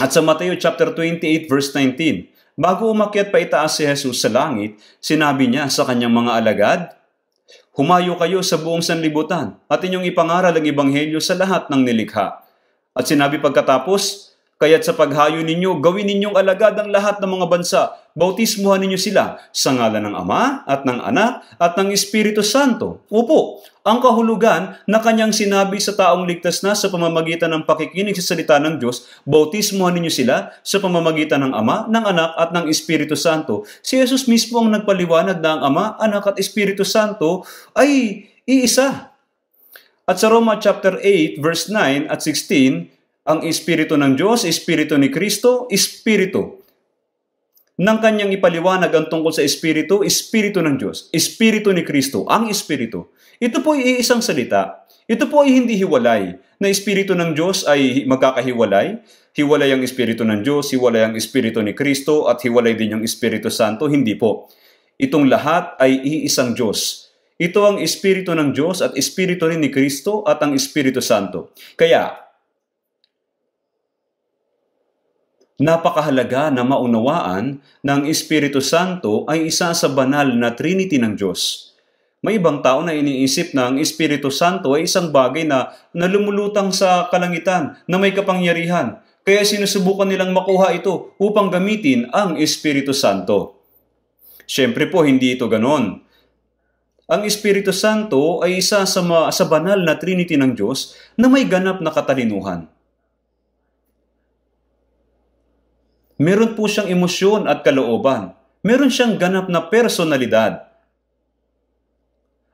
At sa Mateo chapter 28 verse 19, bago umakyat pa itaas si Jesus sa langit, sinabi niya sa kanyang mga alagad, Humayo kayo sa buong sanlibutan at inyong ipangaral ang ebanghelyo sa lahat ng nilikha. At sinabi pagkatapos, Kaya't sa paghayo ninyo, gawin ninyong alagad ang lahat ng mga bansa, bautismuhan ninyo sila sa ngalan ng Ama at ng Anak at ng Espiritu Santo. Upo, ang kahulugan na kanyang sinabi sa taong ligtas na sa pamamagitan ng pakikinig sa salita ng Diyos, bautismuhan ninyo sila sa pamamagitan ng Ama, ng Anak at ng Espiritu Santo. Si Jesus mismo ang nagpaliwanag na ang Ama, Anak at Espiritu Santo ay iisa. At sa Roma chapter 8 verse 9 at 16, ang espiritu ng Diyos, espiritu ni Kristo, espiritu ng kanyang ipaliwanag ang tungkol sa Espiritu, Espiritu ng Diyos, Espiritu ni Kristo, ang Espiritu. Ito po ay iisang salita. Ito po ay hindi hiwalay, na Espiritu ng Diyos ay magkakahiwalay. Hiwalay ang Espiritu ng Diyos, hiwalay ang Espiritu ni Kristo, at hiwalay din yung Espiritu Santo. Hindi po. Itong lahat ay iisang Diyos. Ito ang Espiritu ng Diyos at Espiritu rin ni Kristo at ang Espiritu Santo. Kaya, Napakahalaga na maunawaan na ang Espiritu Santo ay isa sa banal na Trinity ng Diyos. May ibang tao na iniisip na ang Espiritu Santo ay isang bagay na nalumulutang sa kalangitan na may kapangyarihan, kaya sinusubukan nilang makuha ito upang gamitin ang Espiritu Santo. Siyempre po, hindi ito ganon. Ang Espiritu Santo ay isa sa, ma- sa banal na Trinity ng Diyos na may ganap na katalinuhan. Meron po siyang emosyon at kalooban. Meron siyang ganap na personalidad.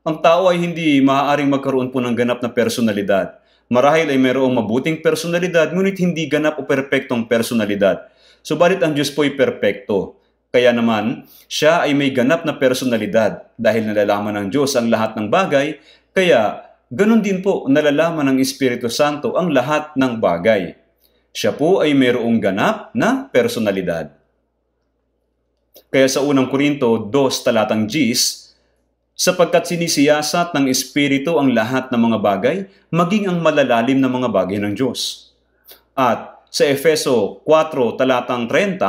Ang tao ay hindi maaaring magkaroon po ng ganap na personalidad. Marahil ay mayroong mabuting personalidad, ngunit hindi ganap o perpektong personalidad. Subalit ang Diyos po ay perpekto. Kaya naman, siya ay may ganap na personalidad dahil nalalaman ng Diyos ang lahat ng bagay, kaya ganun din po nalalaman ng Espiritu Santo ang lahat ng bagay. Siya po ay mayroong ganap na personalidad. Kaya sa unang Korinto 2 talatang Gs, sapagkat sinisiyasat ng Espiritu ang lahat ng mga bagay, maging ang malalalim na mga bagay ng Diyos. At sa Efeso 4 talatang 30,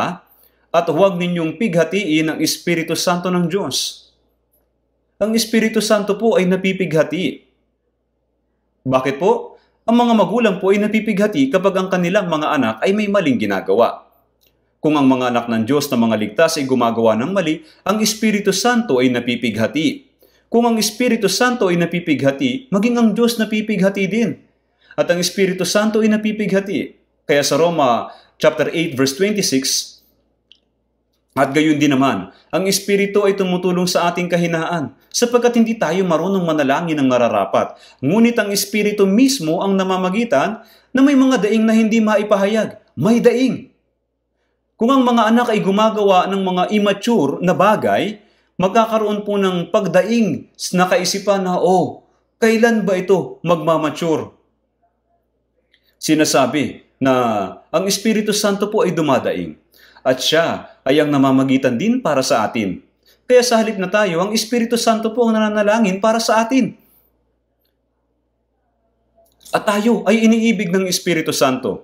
at huwag ninyong pighatiin ang Espiritu Santo ng Diyos. Ang Espiritu Santo po ay napipighati. Bakit po? ang mga magulang po ay napipighati kapag ang kanilang mga anak ay may maling ginagawa. Kung ang mga anak ng Diyos na mga ligtas ay gumagawa ng mali, ang Espiritu Santo ay napipighati. Kung ang Espiritu Santo ay napipighati, maging ang Diyos napipighati din. At ang Espiritu Santo ay napipighati. Kaya sa Roma chapter 8 verse 26, At gayon din naman, ang Espiritu ay tumutulong sa ating kahinaan sapagkat hindi tayo marunong manalangin ng nararapat. Ngunit ang Espiritu mismo ang namamagitan na may mga daing na hindi maipahayag. May daing. Kung ang mga anak ay gumagawa ng mga immature na bagay, magkakaroon po ng pagdaing na kaisipan na, oh, kailan ba ito magmamature? Sinasabi na ang Espiritu Santo po ay dumadaing at siya ay ang namamagitan din para sa atin kaya sa halip na tayo, ang Espiritu Santo po ang nananalangin para sa atin. At tayo ay iniibig ng Espiritu Santo.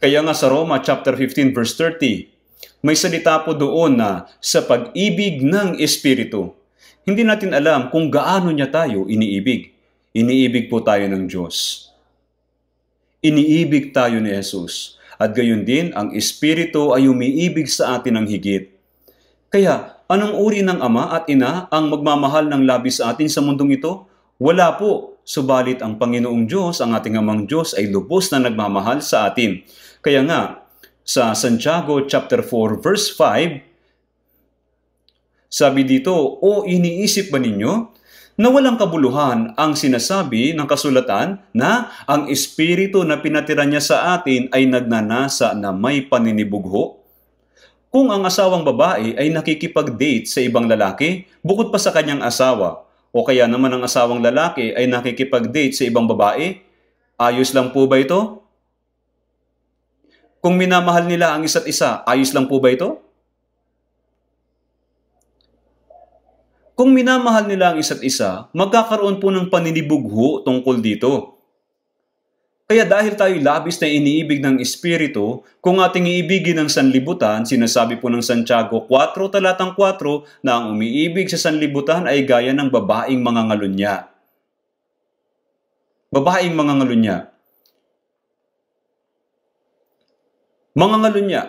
Kaya nga sa Roma chapter 15 verse 30, may salita po doon na sa pag-ibig ng Espiritu. Hindi natin alam kung gaano niya tayo iniibig. Iniibig po tayo ng Diyos. Iniibig tayo ni Jesus. At gayon din, ang Espiritu ay umiibig sa atin ng higit. Kaya, anong uri ng ama at ina ang magmamahal ng labis sa atin sa mundong ito? Wala po. Subalit ang Panginoong Diyos, ang ating amang Diyos ay lubos na nagmamahal sa atin. Kaya nga, sa Santiago chapter 4 verse 5, sabi dito, O iniisip ba ninyo na walang kabuluhan ang sinasabi ng kasulatan na ang espiritu na pinatira niya sa atin ay nagnanasa na may paninibugho? Kung ang asawang babae ay nakikipag-date sa ibang lalaki bukod pa sa kanyang asawa o kaya naman ang asawang lalaki ay nakikipag-date sa ibang babae, ayos lang po ba ito? Kung minamahal nila ang isa't isa, ayos lang po ba ito? Kung minamahal nila ang isa't isa, magkakaroon po ng paninibugho tungkol dito. Kaya dahil tayo labis na iniibig ng Espiritu, kung ating iibigin ang sanlibutan, sinasabi po ng Santiago 4 talatang 4 na ang umiibig sa sanlibutan ay gaya ng babaeng mga ngalunya. Babaeng mga ngalunya. Mga ngalunya.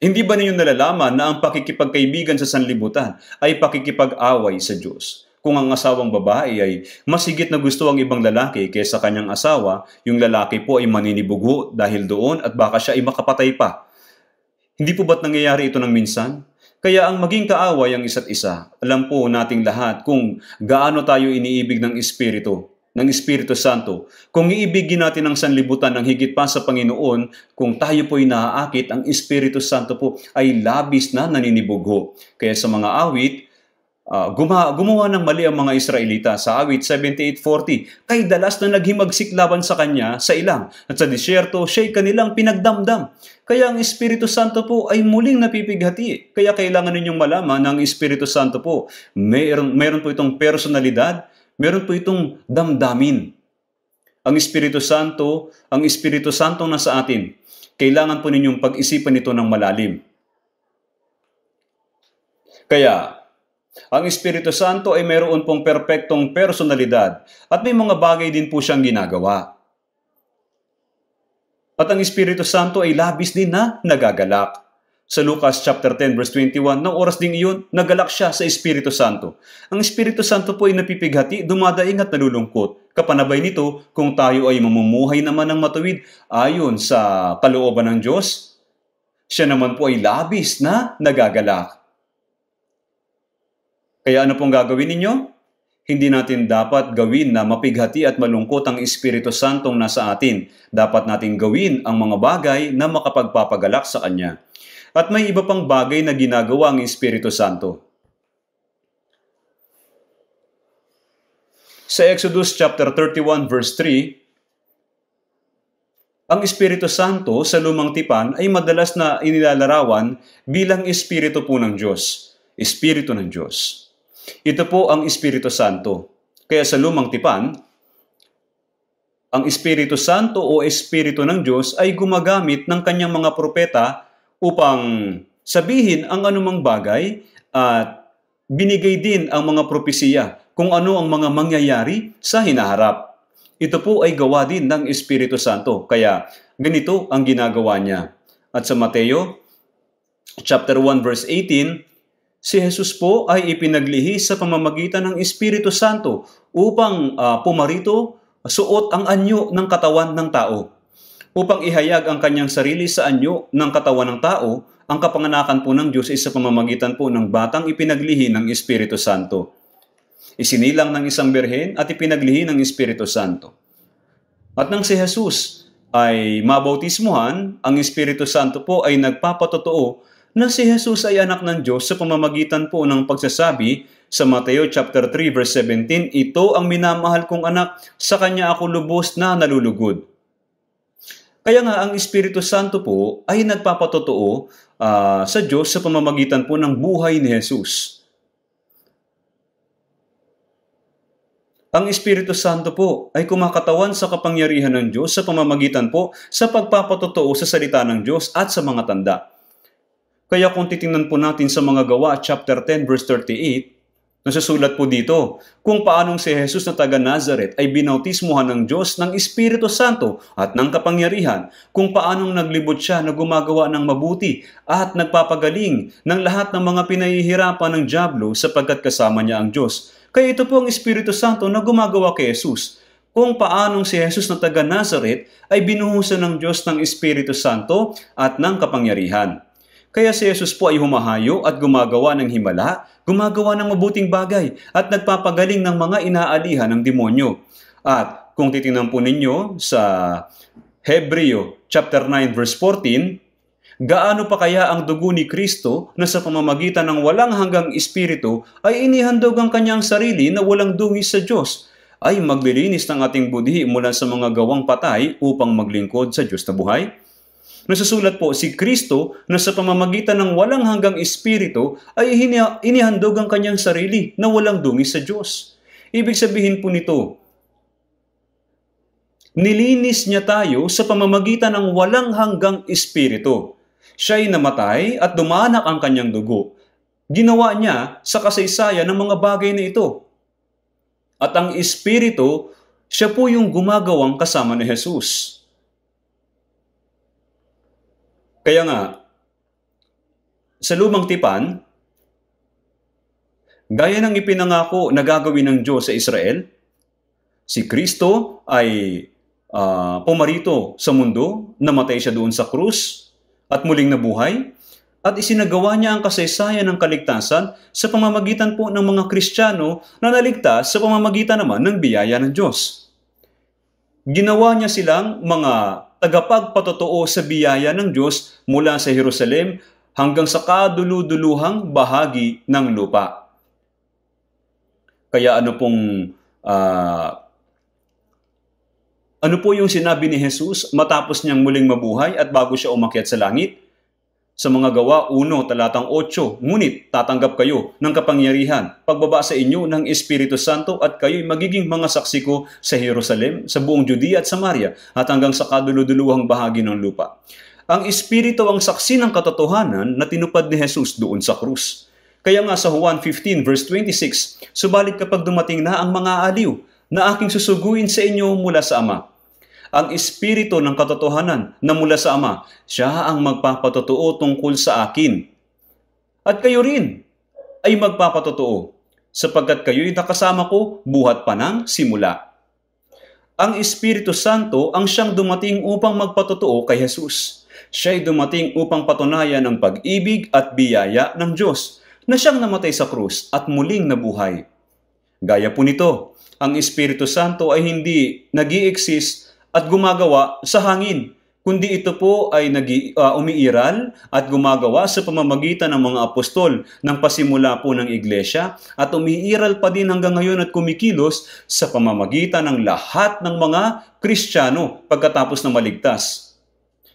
Hindi ba ninyo nalalaman na ang pakikipagkaibigan sa sanlibutan ay pakikipag-away sa Diyos? Kung ang asawang babae ay masigit na gusto ang ibang lalaki kaysa kanyang asawa, yung lalaki po ay maninibugo dahil doon at baka siya ay makapatay pa. Hindi po ba't nangyayari ito ng minsan? Kaya ang maging kaaway ang isa't isa, alam po nating lahat kung gaano tayo iniibig ng Espiritu ng Espiritu Santo. Kung iibigin natin ang sanlibutan ng higit pa sa Panginoon, kung tayo po'y naaakit, ang Espiritu Santo po ay labis na naninibugho. Kaya sa mga awit, Uh, guma- gumawa ng mali ang mga Israelita sa awit 78.40 kay dalas na naghimagsik laban sa kanya sa ilang at sa disyerto siya'y kanilang pinagdamdam. Kaya ang Espiritu Santo po ay muling napipighati. Kaya kailangan ninyong malaman na ang Espiritu Santo po. Mayroon, mayroon po itong personalidad Meron po itong damdamin. Ang Espiritu Santo, ang Espiritu Santo na sa atin, kailangan po ninyong pag-isipan ito ng malalim. Kaya, ang Espiritu Santo ay mayroon pong perpektong personalidad at may mga bagay din po siyang ginagawa. At ang Espiritu Santo ay labis din na nagagalak. Sa Lucas chapter 10 verse 21, ng oras ding iyon, nagalak siya sa Espiritu Santo. Ang Espiritu Santo po ay napipighati, dumadaing at nalulungkot. Kapanabay nito, kung tayo ay mamumuhay naman ng matuwid ayon sa kalooban ng Diyos, siya naman po ay labis na nagagalak. Kaya ano pong gagawin ninyo? Hindi natin dapat gawin na mapighati at malungkot ang Espiritu Santong nasa atin. Dapat natin gawin ang mga bagay na makapagpapagalak sa Kanya at may iba pang bagay na ginagawa ang Espiritu Santo. Sa Exodus chapter 31 verse 3, ang Espiritu Santo sa lumang tipan ay madalas na inilalarawan bilang Espiritu po ng Diyos, Espiritu ng Diyos. Ito po ang Espiritu Santo. Kaya sa lumang tipan, ang Espiritu Santo o Espiritu ng Diyos ay gumagamit ng kanyang mga propeta upang sabihin ang anumang bagay at binigay din ang mga propesiya kung ano ang mga mangyayari sa hinaharap. Ito po ay gawa din ng Espiritu Santo, kaya ganito ang ginagawa niya. At sa Mateo chapter 1 verse 18, si Jesus po ay ipinaglihi sa pamamagitan ng Espiritu Santo upang uh, pumarito suot ang anyo ng katawan ng tao upang ihayag ang kanyang sarili sa anyo ng katawan ng tao, ang kapanganakan po ng Diyos ay sa pamamagitan po ng batang ipinaglihi ng Espiritu Santo. Isinilang ng isang berhen at ipinaglihi ng Espiritu Santo. At nang si Jesus ay mabautismuhan, ang Espiritu Santo po ay nagpapatotoo na si Jesus ay anak ng Diyos sa pamamagitan po ng pagsasabi sa Mateo chapter 3 verse 17, ito ang minamahal kong anak, sa kanya ako lubos na nalulugod. Kaya nga ang Espiritu Santo po ay nagpapatotoo uh, sa Diyos sa pamamagitan po ng buhay ni Jesus. Ang Espiritu Santo po ay kumakatawan sa kapangyarihan ng Diyos sa pamamagitan po sa pagpapatotoo sa salita ng Diyos at sa mga tanda. Kaya kung titingnan po natin sa mga gawa chapter 10 verse 38, Nasusulat po dito kung paanong si Jesus na taga Nazareth ay binautismuhan ng Diyos ng Espiritu Santo at ng kapangyarihan, kung paanong naglibot siya na gumagawa ng mabuti at nagpapagaling ng lahat ng mga pinahihirapan ng Diablo sapagkat kasama niya ang Diyos. Kaya ito po ang Espiritu Santo na gumagawa kay Jesus kung paanong si Jesus na taga Nazareth ay binuhusan ng Diyos ng Espiritu Santo at ng kapangyarihan. Kaya si Jesus po ay humahayo at gumagawa ng himala gumagawa ng mabuting bagay at nagpapagaling ng mga inaalihan ng demonyo. At kung titingnan po ninyo sa Hebreo chapter 9 verse 14, gaano pa kaya ang dugo ni Kristo na sa pamamagitan ng walang hanggang espiritu ay inihandog ang kanyang sarili na walang dungis sa Diyos ay maglilinis ng ating budhi mula sa mga gawang patay upang maglingkod sa Diyos na buhay? Nasusulat po si Kristo na sa pamamagitan ng walang hanggang espiritu ay inihandog ang kanyang sarili na walang dungis sa Diyos. Ibig sabihin po nito, nilinis niya tayo sa pamamagitan ng walang hanggang espiritu. Siya ay namatay at dumanak ang kanyang dugo. Ginawa niya sa kasaysayan ng mga bagay na ito. At ang espiritu, siya po yung gumagawang kasama ni Jesus. Kaya nga, sa lumang tipan, gaya ng ipinangako na gagawin ng Diyos sa Israel, si Kristo ay uh, pumarito sa mundo, namatay siya doon sa krus at muling nabuhay, at isinagawa niya ang kasaysayan ng kaligtasan sa pamamagitan po ng mga Kristiyano na naligtas sa pamamagitan naman ng biyaya ng Diyos. Ginawa niya silang mga tagapagpatotoo sa biyaya ng Diyos mula sa Jerusalem hanggang sa kaduluduluhang bahagi ng lupa. Kaya ano pong uh, ano po yung sinabi ni Jesus matapos niyang muling mabuhay at bago siya umakyat sa langit? sa mga gawa 1 talatang 8, ngunit tatanggap kayo ng kapangyarihan, pagbaba sa inyo ng Espiritu Santo at kayo'y magiging mga saksi ko sa Jerusalem, sa buong Judea at Samaria at hanggang sa kaduluduluhang bahagi ng lupa. Ang Espiritu ang saksi ng katotohanan na tinupad ni Jesus doon sa krus. Kaya nga sa Juan 15 verse 26, Subalit kapag dumating na ang mga aliw, na aking susuguin sa inyo mula sa Ama, ang espiritu ng katotohanan na mula sa Ama. Siya ang magpapatotoo tungkol sa akin. At kayo rin ay magpapatotoo sapagkat kayo'y nakasama ko buhat pa ng simula. Ang Espiritu Santo ang siyang dumating upang magpatotoo kay Jesus. Siya'y dumating upang patunayan ang pag-ibig at biyaya ng Diyos na siyang namatay sa krus at muling nabuhay. Gaya po nito, ang Espiritu Santo ay hindi nag exist at gumagawa sa hangin, kundi ito po ay nag uh, ah, umiiral at gumagawa sa pamamagitan ng mga apostol ng pasimula po ng iglesia at umiiral pa din hanggang ngayon at kumikilos sa pamamagitan ng lahat ng mga Kristiyano pagkatapos na maligtas.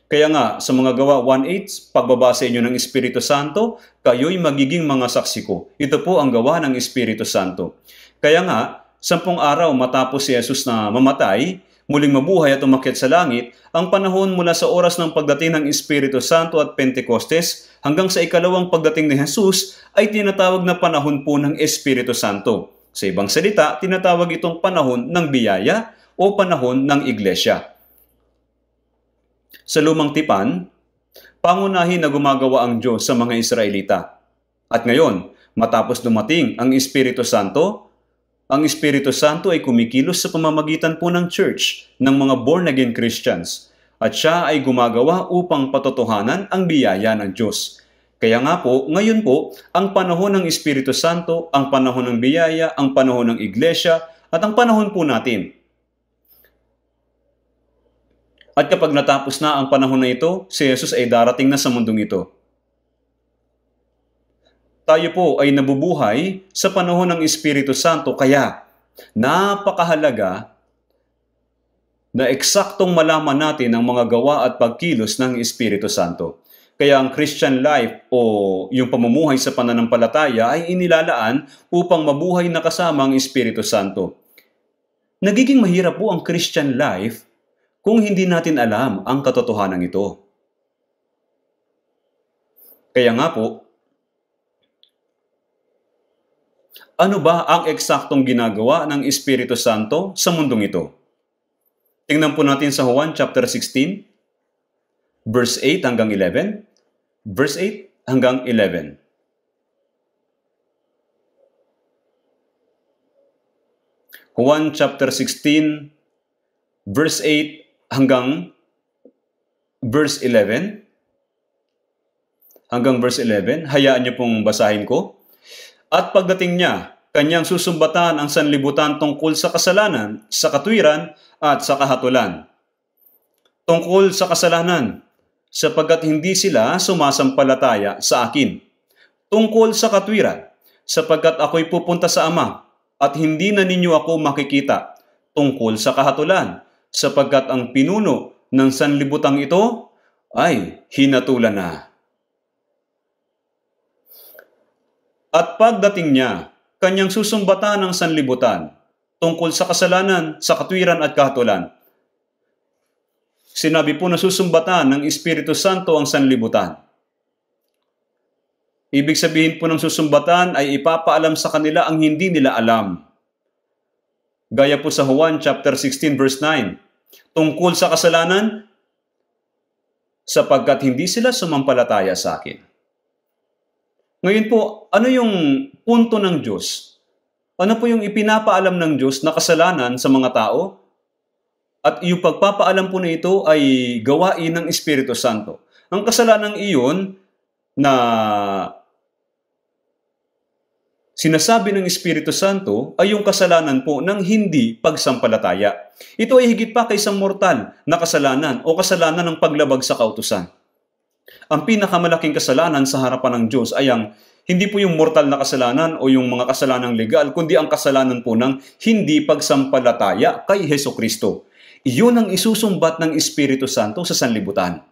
Kaya nga, sa mga gawa 1.8, pagbabasa inyo ng Espiritu Santo, kayo'y magiging mga saksi ko. Ito po ang gawa ng Espiritu Santo. Kaya nga, sampung araw matapos si Jesus na mamatay, muling mabuhay at umakyat sa langit, ang panahon mula sa oras ng pagdating ng Espiritu Santo at Pentecostes hanggang sa ikalawang pagdating ni Jesus ay tinatawag na panahon po ng Espiritu Santo. Sa ibang salita, tinatawag itong panahon ng biyaya o panahon ng iglesia. Sa lumang tipan, pangunahin na gumagawa ang Diyos sa mga Israelita. At ngayon, matapos dumating ang Espiritu Santo, ang Espiritu Santo ay kumikilos sa pamamagitan po ng church, ng mga born-again Christians, at siya ay gumagawa upang patotohanan ang biyaya ng Diyos. Kaya nga po, ngayon po, ang panahon ng Espiritu Santo, ang panahon ng biyaya, ang panahon ng iglesia, at ang panahon po natin. At kapag natapos na ang panahon na ito, si Jesus ay darating na sa mundong ito tayo po ay nabubuhay sa panahon ng Espiritu Santo. Kaya, napakahalaga na eksaktong malaman natin ang mga gawa at pagkilos ng Espiritu Santo. Kaya ang Christian life o yung pamumuhay sa pananampalataya ay inilalaan upang mabuhay na kasama ang Espiritu Santo. Nagiging mahirap po ang Christian life kung hindi natin alam ang katotohanan ito. Kaya nga po, ano ba ang eksaktong ginagawa ng Espiritu Santo sa mundong ito? Tingnan po natin sa Juan chapter 16, verse 8 hanggang 11, verse 8 hanggang 11. Juan chapter 16, verse 8 hanggang verse 11. Hanggang verse 11, hayaan niyo pong basahin ko. At pagdating niya, kanyang susumbatan ang sanlibutan tungkol sa kasalanan, sa katwiran at sa kahatulan. Tungkol sa kasalanan, sapagkat hindi sila sumasampalataya sa akin. Tungkol sa katwiran, sapagkat ako'y pupunta sa Ama at hindi na ninyo ako makikita. Tungkol sa kahatulan, sapagkat ang pinuno ng sanlibutang ito ay hinatulan na. At pagdating niya, kanyang susumbatan ang sanlibutan tungkol sa kasalanan, sa katwiran at kahatulan. Sinabi po na susumbatan ng Espiritu Santo ang sanlibutan. Ibig sabihin po ng susumbatan ay ipapaalam sa kanila ang hindi nila alam. Gaya po sa Juan chapter 16 verse 9, tungkol sa kasalanan, sapagkat hindi sila sumampalataya sa akin. Ngayon po, ano yung punto ng Diyos? Ano po yung ipinapaalam ng Diyos na kasalanan sa mga tao? At yung pagpapaalam po na ito ay gawain ng Espiritu Santo. Ang kasalanan iyon na sinasabi ng Espiritu Santo ay yung kasalanan po ng hindi pagsampalataya. Ito ay higit pa kaysang mortal na kasalanan o kasalanan ng paglabag sa kautusan ang pinakamalaking kasalanan sa harapan ng Diyos ay ang hindi po yung mortal na kasalanan o yung mga kasalanang legal, kundi ang kasalanan po ng hindi pagsampalataya kay Heso Kristo. Iyon ang isusumbat ng Espiritu Santo sa sanlibutan.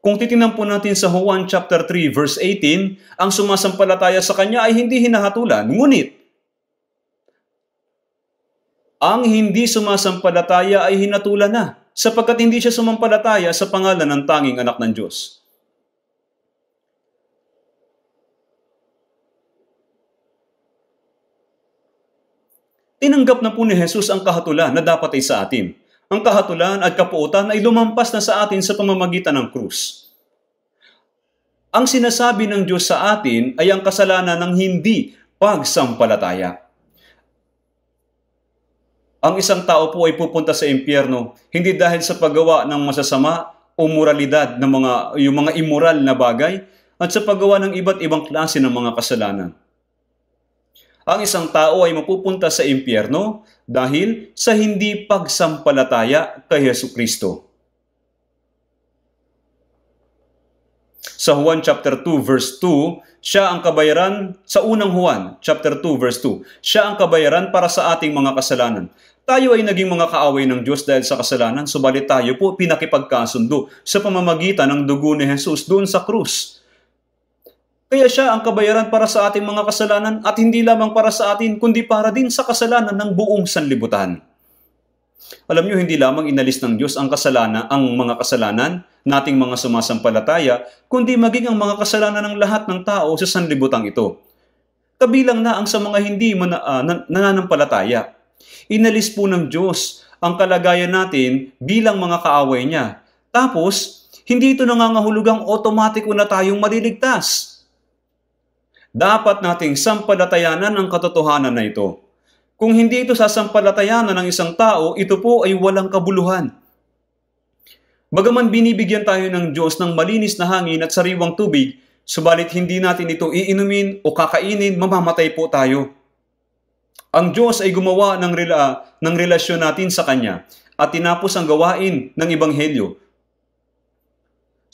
Kung titingnan po natin sa Juan chapter 3 verse 18, ang sumasampalataya sa kanya ay hindi hinahatulan, ngunit ang hindi sumasampalataya ay hinatulan na sapagkat hindi siya sumampalataya sa pangalan ng tanging anak ng Diyos. Tinanggap na po ni Jesus ang kahatulan na dapat ay sa atin. Ang kahatulan at kapuutan ay lumampas na sa atin sa pamamagitan ng krus. Ang sinasabi ng Diyos sa atin ay ang kasalanan ng hindi pagsampalataya. Ang isang tao po ay pupunta sa impyerno, hindi dahil sa paggawa ng masasama o moralidad ng mga, yung mga immoral na bagay, at sa paggawa ng iba't ibang klase ng mga kasalanan. Ang isang tao ay mapupunta sa impyerno dahil sa hindi pagsampalataya kay Yesu Kristo. Sa Juan chapter 2 verse 2, siya ang kabayaran sa unang Juan chapter 2 verse 2. Siya ang kabayaran para sa ating mga kasalanan. Tayo ay naging mga kaaway ng Diyos dahil sa kasalanan, subalit tayo po pinakipagkasundo sa pamamagitan ng dugo ni Jesus doon sa krus. Kaya siya ang kabayaran para sa ating mga kasalanan at hindi lamang para sa atin, kundi para din sa kasalanan ng buong sanlibutan. Alam niyo, hindi lamang inalis ng Diyos ang kasalanan, ang mga kasalanan, nating mga sumasampalataya, kundi maging ang mga kasalanan ng lahat ng tao sa sanlibutan ito. Kabilang na ang sa mga hindi mana, uh, nananampalataya. Inalis po ng Diyos ang kalagayan natin bilang mga kaaway niya. Tapos, hindi ito nangangahulugang otomatiko na tayong maliligtas. Dapat nating sampalatayanan ang katotohanan na ito. Kung hindi ito sasampalatayanan ng isang tao, ito po ay walang kabuluhan. Bagaman binibigyan tayo ng Diyos ng malinis na hangin at sariwang tubig, subalit hindi natin ito iinumin o kakainin, mamamatay po tayo. Ang Diyos ay gumawa ng, rela ng relasyon natin sa Kanya at tinapos ang gawain ng Ebanghelyo.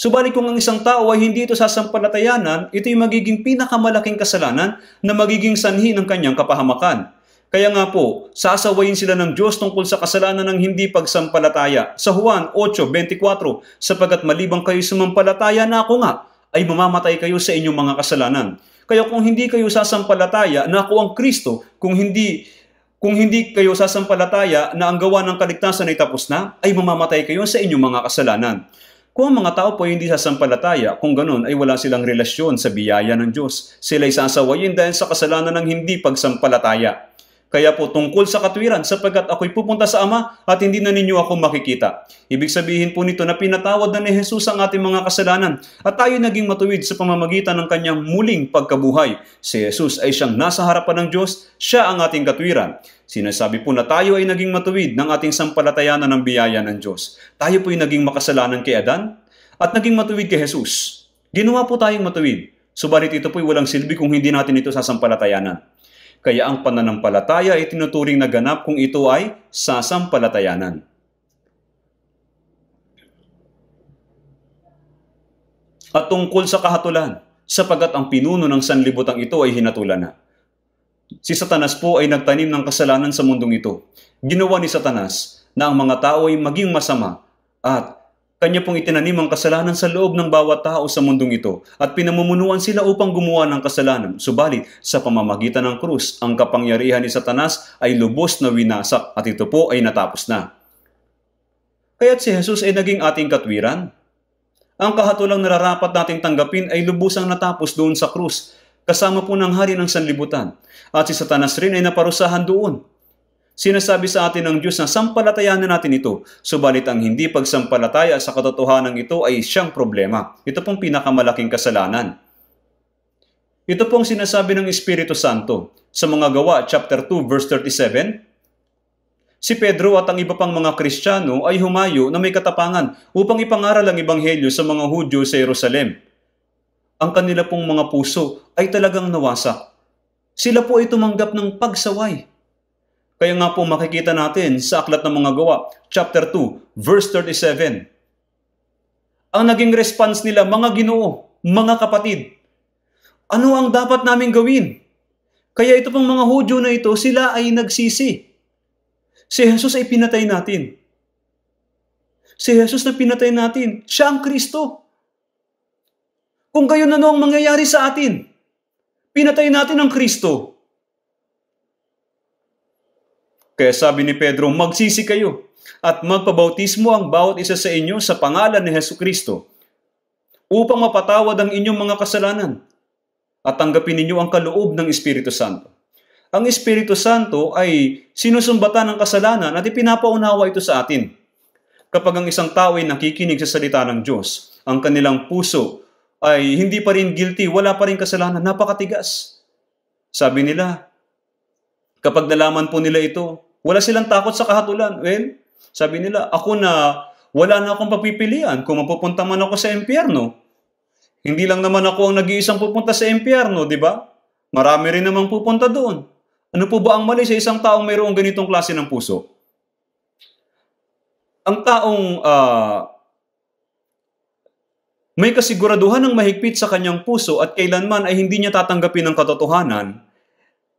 Subalit kung ang isang tao ay hindi ito sasampalatayanan, ito'y magiging pinakamalaking kasalanan na magiging sanhi ng kanyang kapahamakan. Kaya nga po, sasawayin sila ng Diyos tungkol sa kasalanan ng hindi pagsampalataya sa Juan 8.24 sapagkat malibang kayo sumampalataya na ako nga ay mamamatay kayo sa inyong mga kasalanan. Kaya kung hindi kayo sasampalataya na ako ang Kristo, kung hindi kung hindi kayo sasampalataya na ang gawa ng kaligtasan ay tapos na, ay mamamatay kayo sa inyong mga kasalanan. Kung ang mga tao po ay hindi sasampalataya, kung ganun ay wala silang relasyon sa biyaya ng Diyos. Sila ay sasawayin dahil sa kasalanan ng hindi pagsampalataya. Kaya po tungkol sa katwiran sapagkat ako'y pupunta sa Ama at hindi na ninyo ako makikita. Ibig sabihin po nito na pinatawad na ni Jesus ang ating mga kasalanan at tayo naging matuwid sa pamamagitan ng kanyang muling pagkabuhay. Si Jesus ay siyang nasa harapan ng Diyos, siya ang ating katwiran. Sinasabi po na tayo ay naging matuwid ng ating sampalatayanan ng biyaya ng Diyos. Tayo po ay naging makasalanan kay Adan at naging matuwid kay Jesus. Ginawa po tayong matuwid. Subalit ito po'y walang silbi kung hindi natin ito sasampalatayanan. Kaya ang pananampalataya ay tinuturing na ganap kung ito ay sasampalatayanan. At tungkol sa kahatulan, sapagat ang pinuno ng sanlibutan ito ay hinatulan na. Si Satanas po ay nagtanim ng kasalanan sa mundong ito. Ginawa ni Satanas na ang mga tao ay maging masama at kanya pong itinanim ang kasalanan sa loob ng bawat tao sa mundong ito at pinamumunuan sila upang gumawa ng kasalanan. Subalit, sa pamamagitan ng krus, ang kapangyarihan ni Satanas ay lubos na winasak at ito po ay natapos na. Kaya't si Jesus ay naging ating katwiran. Ang kahatulang nararapat nating tanggapin ay lubusang natapos doon sa krus, kasama po ng hari ng sanlibutan. At si Satanas rin ay naparusahan doon Sinasabi sa atin ng Diyos na sampalatayanan natin ito, subalit ang hindi pagsampalataya sa katotohanan ito ay siyang problema. Ito pong pinakamalaking kasalanan. Ito pong sinasabi ng Espiritu Santo sa mga gawa chapter 2 verse 37, Si Pedro at ang iba pang mga Kristiyano ay humayo na may katapangan upang ipangaral ang Ebanghelyo sa mga Hudyo sa Jerusalem. Ang kanila pong mga puso ay talagang nawasak. Sila po ay tumanggap ng pagsaway. Kaya nga po makikita natin sa Aklat ng Mga Gawa, chapter 2, verse 37. Ang naging response nila, mga ginoo, mga kapatid, ano ang dapat namin gawin? Kaya ito pong mga Hudyo na ito, sila ay nagsisi. Si Jesus ay pinatay natin. Si Jesus na pinatay natin, siya ang Kristo. Kung gayon ano ang mangyayari sa atin, pinatay natin ang Kristo. Kaya sabi ni Pedro, magsisi kayo at magpabautismo ang bawat isa sa inyo sa pangalan ni Heso Kristo upang mapatawad ang inyong mga kasalanan at tanggapin ninyo ang kaloob ng Espiritu Santo. Ang Espiritu Santo ay sinusumbatan ng kasalanan at ipinapaunawa ito sa atin. Kapag ang isang tao ay nakikinig sa salita ng Diyos, ang kanilang puso ay hindi pa rin guilty, wala pa rin kasalanan, napakatigas. Sabi nila, kapag nalaman po nila ito, wala silang takot sa kahatulan. Well, sabi nila, ako na wala na akong papipilian kung mapupunta man ako sa impyerno. Hindi lang naman ako ang nag-iisang pupunta sa impyerno, di ba? Marami rin namang pupunta doon. Ano po ba ang mali sa isang taong mayroong ganitong klase ng puso? Ang taong uh, may kasiguraduhan ng mahigpit sa kanyang puso at kailanman ay hindi niya tatanggapin ang katotohanan,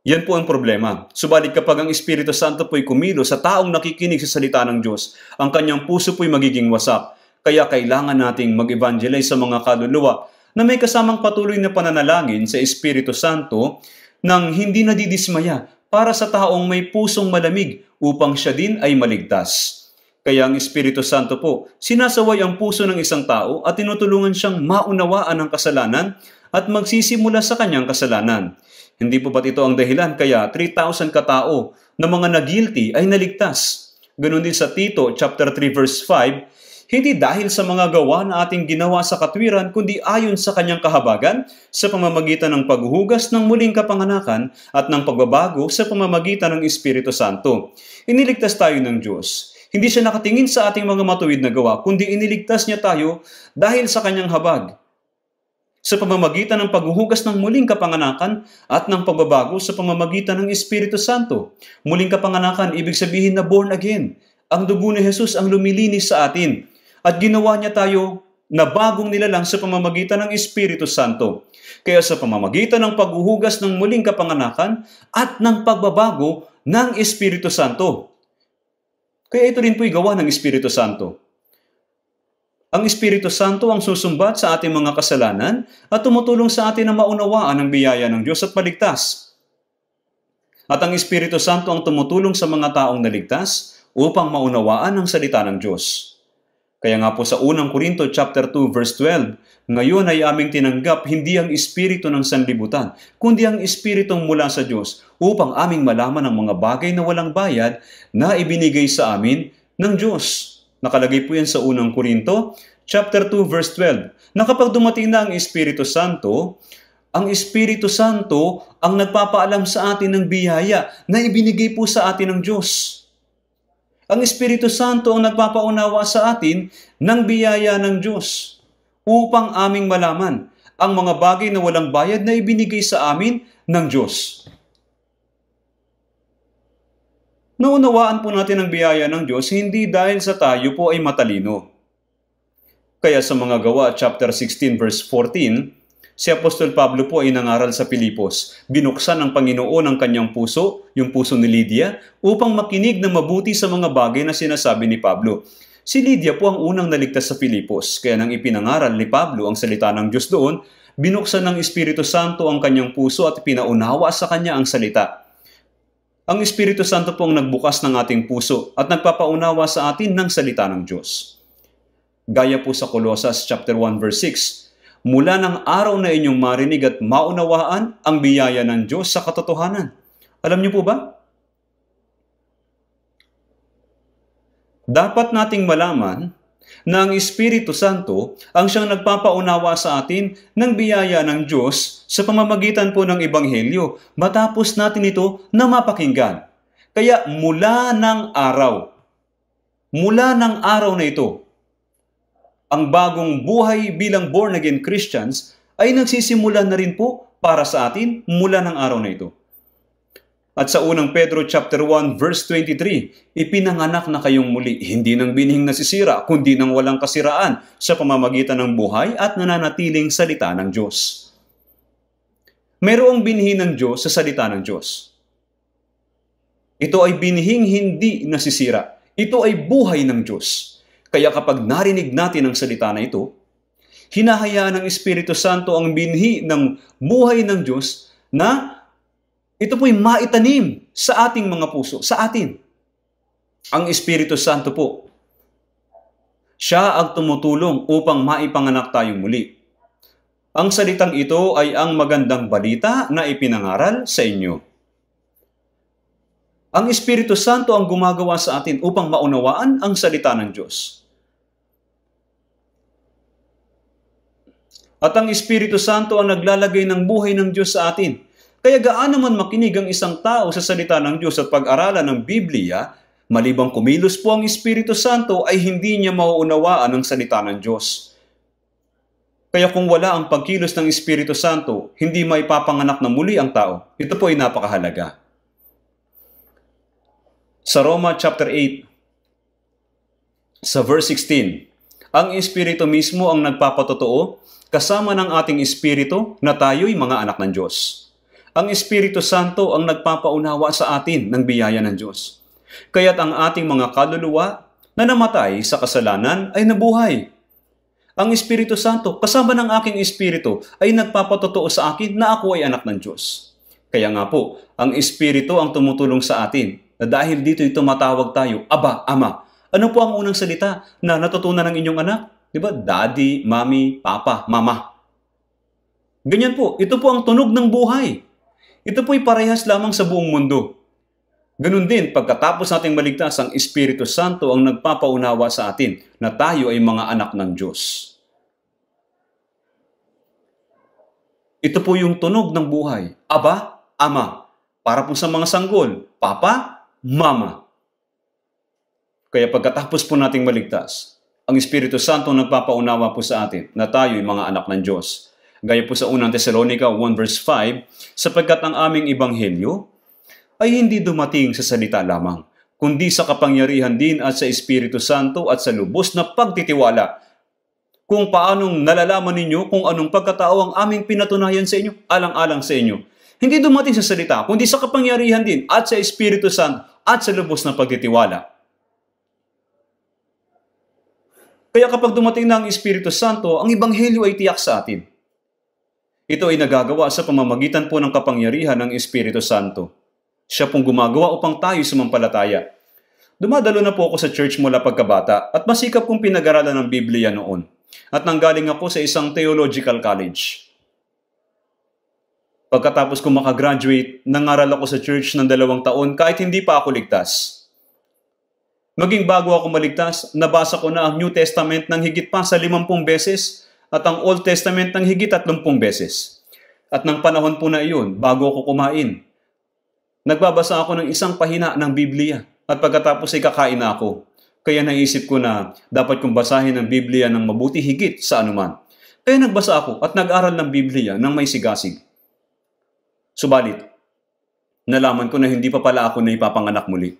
yan po ang problema. Subalit kapag ang Espiritu Santo po'y kumilo sa taong nakikinig sa salita ng Diyos, ang kanyang puso po'y magiging wasak. Kaya kailangan nating mag-evangelize sa mga kaluluwa na may kasamang patuloy na pananalangin sa Espiritu Santo nang hindi nadidismaya para sa taong may pusong malamig upang siya din ay maligtas. Kaya ang Espiritu Santo po, sinasaway ang puso ng isang tao at tinutulungan siyang maunawaan ang kasalanan at magsisimula sa kanyang kasalanan. Hindi po ba't ito ang dahilan kaya 3,000 katao na mga nagilty ay naligtas? Ganon din sa Tito chapter 3 verse 5, hindi dahil sa mga gawa na ating ginawa sa katwiran kundi ayon sa kanyang kahabagan sa pamamagitan ng paghuhugas ng muling kapanganakan at ng pagbabago sa pamamagitan ng Espiritu Santo. Iniligtas tayo ng Diyos. Hindi siya nakatingin sa ating mga matuwid na gawa, kundi iniligtas niya tayo dahil sa kanyang habag. Sa pamamagitan ng paghuhugas ng muling kapanganakan at ng pagbabago sa pamamagitan ng Espiritu Santo. Muling kapanganakan, ibig sabihin na born again. Ang dugo ni Jesus ang lumilinis sa atin at ginawa niya tayo na bagong nilalang sa pamamagitan ng Espiritu Santo. Kaya sa pamamagitan ng paghuhugas ng muling kapanganakan at ng pagbabago ng Espiritu Santo, kaya ito rin po'y gawa ng Espiritu Santo. Ang Espiritu Santo ang susumbat sa ating mga kasalanan at tumutulong sa atin na maunawaan ang biyaya ng Diyos at paligtas. At ang Espiritu Santo ang tumutulong sa mga taong naligtas upang maunawaan ang salita ng Diyos. Kaya nga po sa unang Korinto chapter 2 verse 12, ngayon ay aming tinanggap hindi ang espiritu ng sanlibutan, kundi ang espiritong mula sa Diyos upang aming malaman ang mga bagay na walang bayad na ibinigay sa amin ng Diyos. Nakalagay po yan sa unang Korinto chapter 2 verse 12. Na kapag dumating na ang Espiritu Santo, ang Espiritu Santo ang nagpapaalam sa atin ng biyaya na ibinigay po sa atin ng Diyos. Ang Espiritu Santo ang nagpapaunawa sa atin ng biyaya ng Diyos upang aming malaman ang mga bagay na walang bayad na ibinigay sa amin ng Diyos. Naunawaan po natin ang biyaya ng Diyos hindi dahil sa tayo po ay matalino. Kaya sa mga gawa chapter 16 verse 14, Si Apostol Pablo po ay nangaral sa Pilipos. Binuksan ng Panginoon ang kanyang puso, yung puso ni Lydia, upang makinig na mabuti sa mga bagay na sinasabi ni Pablo. Si Lydia po ang unang naligtas sa Pilipos, kaya nang ipinangaral ni Pablo ang salita ng Diyos doon, binuksan ng Espiritu Santo ang kanyang puso at pinaunawa sa kanya ang salita. Ang Espiritu Santo po ang nagbukas ng ating puso at nagpapaunawa sa atin ng salita ng Diyos. Gaya po sa Colossus chapter 1 verse 6, mula ng araw na inyong marinig at maunawaan ang biyaya ng Diyos sa katotohanan. Alam niyo po ba? Dapat nating malaman na ang Espiritu Santo ang siyang nagpapaunawa sa atin ng biyaya ng Diyos sa pamamagitan po ng Ebanghelyo matapos natin ito na mapakinggan. Kaya mula ng araw, mula ng araw na ito, ang bagong buhay bilang born-again Christians ay nagsisimula na rin po para sa atin mula ng araw na ito. At sa unang Pedro chapter 1 verse 23, ipinanganak na kayong muli, hindi ng binhing nasisira, kundi ng walang kasiraan sa pamamagitan ng buhay at nananatiling salita ng Diyos. Merong binhi ng Diyos sa salita ng Diyos. Ito ay binhing hindi nasisira. Ito ay buhay ng Diyos. Kaya kapag narinig natin ang salita na ito, hinahayaan ng Espiritu Santo ang binhi ng buhay ng Diyos na ito po'y maitanim sa ating mga puso, sa atin. Ang Espiritu Santo po, siya ang tumutulong upang maipanganak tayo muli. Ang salitang ito ay ang magandang balita na ipinangaral sa inyo. Ang Espiritu Santo ang gumagawa sa atin upang maunawaan ang salita ng Diyos. At ang Espiritu Santo ang naglalagay ng buhay ng Diyos sa atin. Kaya gaano man makinig ang isang tao sa salita ng Diyos at pag-aralan ng Biblia, malibang kumilos po ang Espiritu Santo ay hindi niya mauunawaan ang salita ng Diyos. Kaya kung wala ang pagkilos ng Espiritu Santo, hindi maipapanganak na muli ang tao. Ito po ay napakahalaga. Sa Roma chapter 8 sa verse 16, ang Espiritu mismo ang nagpapatotoo kasama ng ating espiritu na tayo'y mga anak ng Diyos. Ang Espiritu Santo ang nagpapaunawa sa atin ng biyaya ng Diyos. Kaya't ang ating mga kaluluwa na namatay sa kasalanan ay nabuhay. Ang Espiritu Santo kasama ng aking espiritu ay nagpapatotoo sa akin na ako ay anak ng Diyos. Kaya nga po, ang Espiritu ang tumutulong sa atin na dahil dito'y tumatawag tayo, Aba, Ama. Ano po ang unang salita na natutunan ng inyong anak? Di ba? Daddy, mommy, papa, mama. Ganyan po. Ito po ang tunog ng buhay. Ito po ay parehas lamang sa buong mundo. Ganun din, pagkatapos nating maligtas, ang Espiritu Santo ang nagpapaunawa sa atin na tayo ay mga anak ng Diyos. Ito po yung tunog ng buhay. Aba, Ama. Para po sa mga sanggol, Papa, Mama. Kaya pagkatapos po nating maligtas, ang Espiritu Santo nagpapaunawa po sa atin na tayo'y mga anak ng Diyos. Gaya po sa unang Thessalonica 1 verse 5, sapagkat ang aming ibanghelyo ay hindi dumating sa salita lamang, kundi sa kapangyarihan din at sa Espiritu Santo at sa lubos na pagtitiwala kung paanong nalalaman ninyo kung anong pagkatao ang aming pinatunayan sa inyo, alang-alang sa inyo. Hindi dumating sa salita, kundi sa kapangyarihan din at sa Espiritu Santo at sa lubos na pagtitiwala. Kaya kapag dumating na ang Espiritu Santo, ang Ibanghelyo ay tiyak sa atin. Ito ay nagagawa sa pamamagitan po ng kapangyarihan ng Espiritu Santo. Siya pong gumagawa upang tayo sumampalataya. Dumadalo na po ako sa church mula pagkabata at masikap kong pinag-aralan ng Biblia noon. At nanggaling ako sa isang theological college. Pagkatapos ko makagraduate, nangaral ako sa church ng dalawang taon kahit hindi pa ako ligtas. Maging bago ako maligtas, nabasa ko na ang New Testament ng higit pa sa 50 beses at ang Old Testament ng higit 30 beses. At ng panahon po na iyon, bago ako kumain, nagbabasa ako ng isang pahina ng Biblia at pagkatapos ay kakain ako. Kaya naisip ko na dapat kong basahin ang Biblia ng mabuti higit sa anuman. Kaya nagbasa ako at nag-aral ng Biblia ng may sigasig. Subalit, nalaman ko na hindi pa pala ako na ipapanganak muli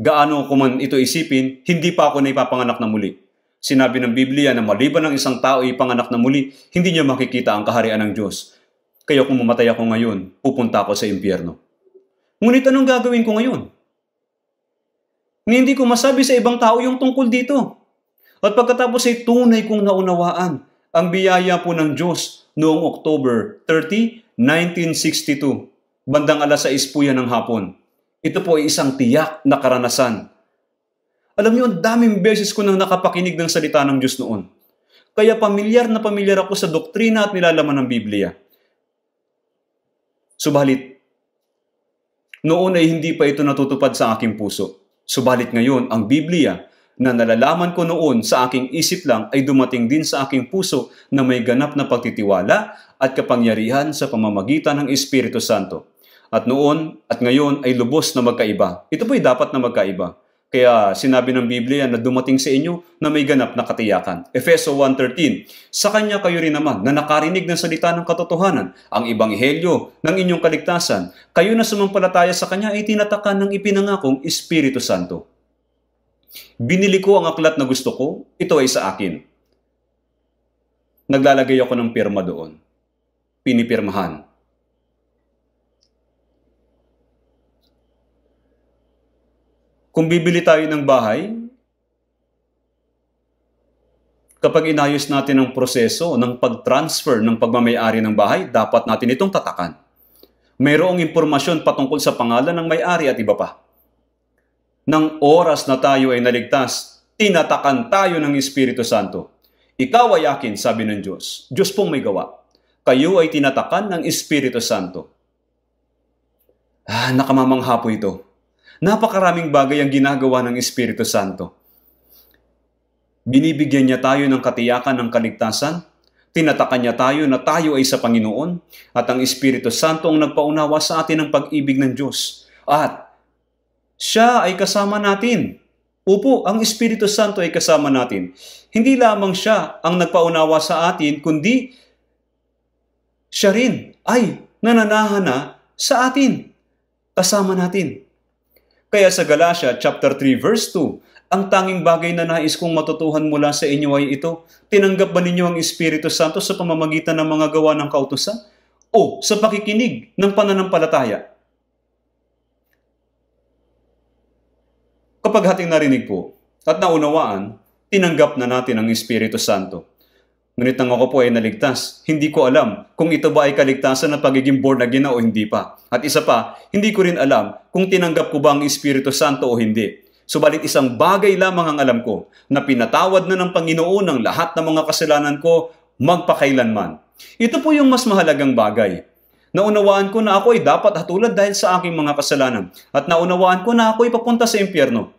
gaano ko man ito isipin, hindi pa ako naipapanganak na muli. Sinabi ng Biblia na maliban ng isang tao ay ipanganak na muli, hindi niya makikita ang kaharian ng Diyos. Kaya kung mamatay ako ngayon, pupunta ako sa impyerno. Ngunit anong gagawin ko ngayon? hindi ko masabi sa ibang tao yung tungkol dito. At pagkatapos ay tunay kong naunawaan ang biyaya po ng Diyos noong October 30, 1962. Bandang alas 6 po yan ng hapon. Ito po ay isang tiyak na karanasan. Alam niyo, ang daming beses ko nang nakapakinig ng salita ng Diyos noon. Kaya pamilyar na pamilyar ako sa doktrina at nilalaman ng Biblia. Subalit, noon ay hindi pa ito natutupad sa aking puso. Subalit ngayon, ang Biblia na nalalaman ko noon sa aking isip lang ay dumating din sa aking puso na may ganap na pagtitiwala at kapangyarihan sa pamamagitan ng Espiritu Santo. At noon at ngayon ay lubos na magkaiba. Ito po ay dapat na magkaiba. Kaya sinabi ng Biblia na dumating sa inyo na may ganap na katiyakan. Efeso 1.13 Sa kanya kayo rin naman na nakarinig ng salita ng katotohanan, ang ibanghelyo ng inyong kaligtasan, kayo na sumampalataya sa kanya ay tinatakan ng ipinangakong Espiritu Santo. Binili ko ang aklat na gusto ko, ito ay sa akin. Naglalagay ako ng pirma doon. Pinipirmahan Kung bibili tayo ng bahay, kapag inayos natin ang proseso ng pag-transfer ng pagmamayari ng bahay, dapat natin itong tatakan. Mayroong impormasyon patungkol sa pangalan ng may-ari at iba pa. Nang oras na tayo ay naligtas, tinatakan tayo ng Espiritu Santo. Ikaw ay akin, sabi ng Diyos. Diyos pong may gawa. Kayo ay tinatakan ng Espiritu Santo. Ah, nakamamangha po ito. Napakaraming bagay ang ginagawa ng Espiritu Santo. Binibigyan niya tayo ng katiyakan ng kaligtasan, tinatakan niya tayo na tayo ay sa Panginoon, at ang Espiritu Santo ang nagpaunawa sa atin ng pag-ibig ng Diyos. At siya ay kasama natin. Upo, ang Espiritu Santo ay kasama natin. Hindi lamang siya ang nagpaunawa sa atin, kundi siya rin ay nananahan na sa atin. Kasama natin. Kaya sa Galatia chapter 3 verse 2, ang tanging bagay na nais kong matutuhan mula sa inyo ay ito, tinanggap ba ninyo ang Espiritu Santo sa pamamagitan ng mga gawa ng kautusan o sa pakikinig ng pananampalataya? Kapag ating narinig po at naunawaan, tinanggap na natin ang Espiritu Santo Ngunit nang ako po ay naligtas, hindi ko alam kung ito ba ay kaligtasan ng pagiging born again o hindi pa. At isa pa, hindi ko rin alam kung tinanggap ko ba ang Espiritu Santo o hindi. Subalit isang bagay lamang ang alam ko na pinatawad na ng Panginoon ang lahat ng mga kasalanan ko magpakailanman. Ito po yung mas mahalagang bagay. Naunawaan ko na ako ay dapat hatulad dahil sa aking mga kasalanan at naunawaan ko na ako ay papunta sa impyerno.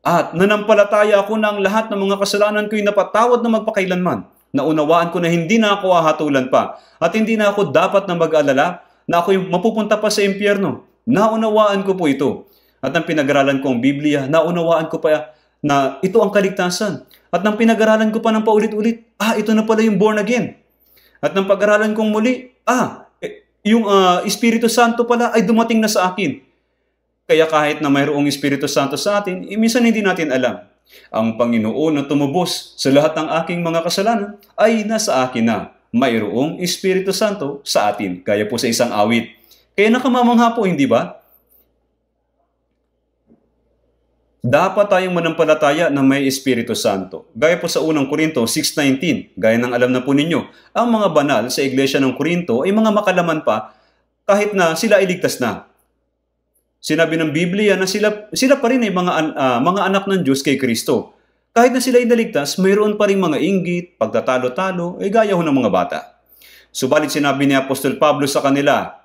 At nanampalataya ako na ang lahat ng mga kasalanan ko ay napatawad na magpakailanman. Naunawaan ko na hindi na ako hahatulan pa at hindi na ako dapat na mag-alala na ako'y mapupunta pa sa impyerno. Naunawaan ko po ito. At nang pinag-aralan ko ang Biblia, naunawaan ko pa na ito ang kaligtasan. At nang pinag-aralan ko pa ng paulit-ulit, ah, ito na pala yung born again. At nang pag-aralan kong muli, ah, eh, yung uh, Espiritu Santo pala ay dumating na sa akin. Kaya kahit na mayroong Espiritu Santo sa atin, eh, minsan hindi natin alam. Ang Panginoon na tumubos sa lahat ng aking mga kasalanan ay nasa akin na. Mayroong Espiritu Santo sa atin. Kaya po sa isang awit. Kaya nakamamangha po, hindi ba? Dapat tayong manampalataya na may Espiritu Santo. Gaya po sa unang Korinto 6.19, gaya ng alam na po ninyo, ang mga banal sa Iglesia ng Korinto ay mga makalaman pa kahit na sila iligtas na. Sinabi ng Biblia na sila, sila pa rin ay mga, uh, mga anak ng Diyos kay Kristo. Kahit na sila ay naligtas, mayroon pa rin mga inggit, pagtatalo-talo, ay gaya ho ng mga bata. Subalit sinabi ni Apostol Pablo sa kanila,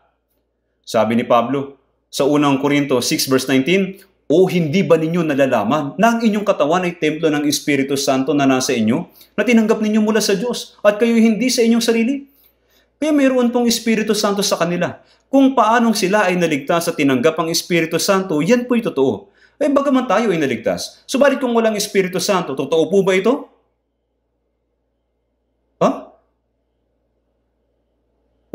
sabi ni Pablo, sa unang Korinto 6 verse 19, O hindi ba ninyo nalalaman na ang inyong katawan ay templo ng Espiritu Santo na nasa inyo, na tinanggap ninyo mula sa Diyos, at kayo hindi sa inyong sarili? Kaya mayroon pong Espiritu Santo sa kanila kung paanong sila ay naligtas at tinanggap ang Espiritu Santo, yan po'y totoo. Eh bagaman tayo ay naligtas. Subalit kung walang Espiritu Santo, totoo po ba ito? Ha?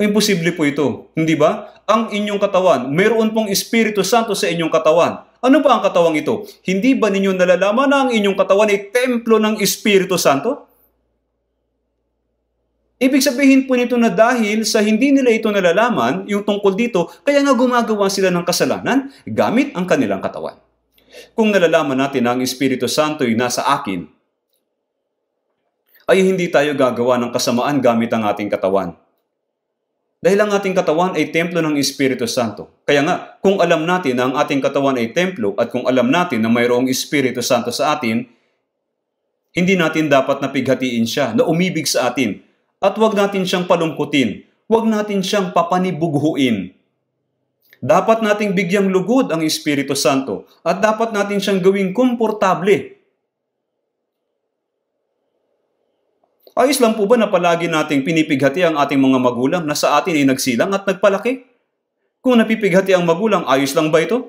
Huh? Imposible po ito, hindi ba? Ang inyong katawan, mayroon pong Espiritu Santo sa inyong katawan. Ano ba ang katawang ito? Hindi ba ninyo nalalaman na ang inyong katawan ay templo ng Espiritu Santo? Ibig sabihin po nito na dahil sa hindi nila ito nalalaman, yung tungkol dito, kaya nga gumagawa sila ng kasalanan gamit ang kanilang katawan. Kung nalalaman natin na ang Espiritu Santo ay nasa akin, ay hindi tayo gagawa ng kasamaan gamit ang ating katawan. Dahil ang ating katawan ay templo ng Espiritu Santo. Kaya nga, kung alam natin na ang ating katawan ay templo at kung alam natin na mayroong Espiritu Santo sa atin, hindi natin dapat napighatiin siya, na umibig sa atin, at huwag natin siyang palungkutin. Huwag natin siyang papanibughuin. Dapat nating bigyang lugod ang Espiritu Santo at dapat natin siyang gawing komportable. Ayos lang po ba na palagi nating pinipighati ang ating mga magulang na sa atin ay nagsilang at nagpalaki? Kung napipighati ang magulang, ayos lang ba ito?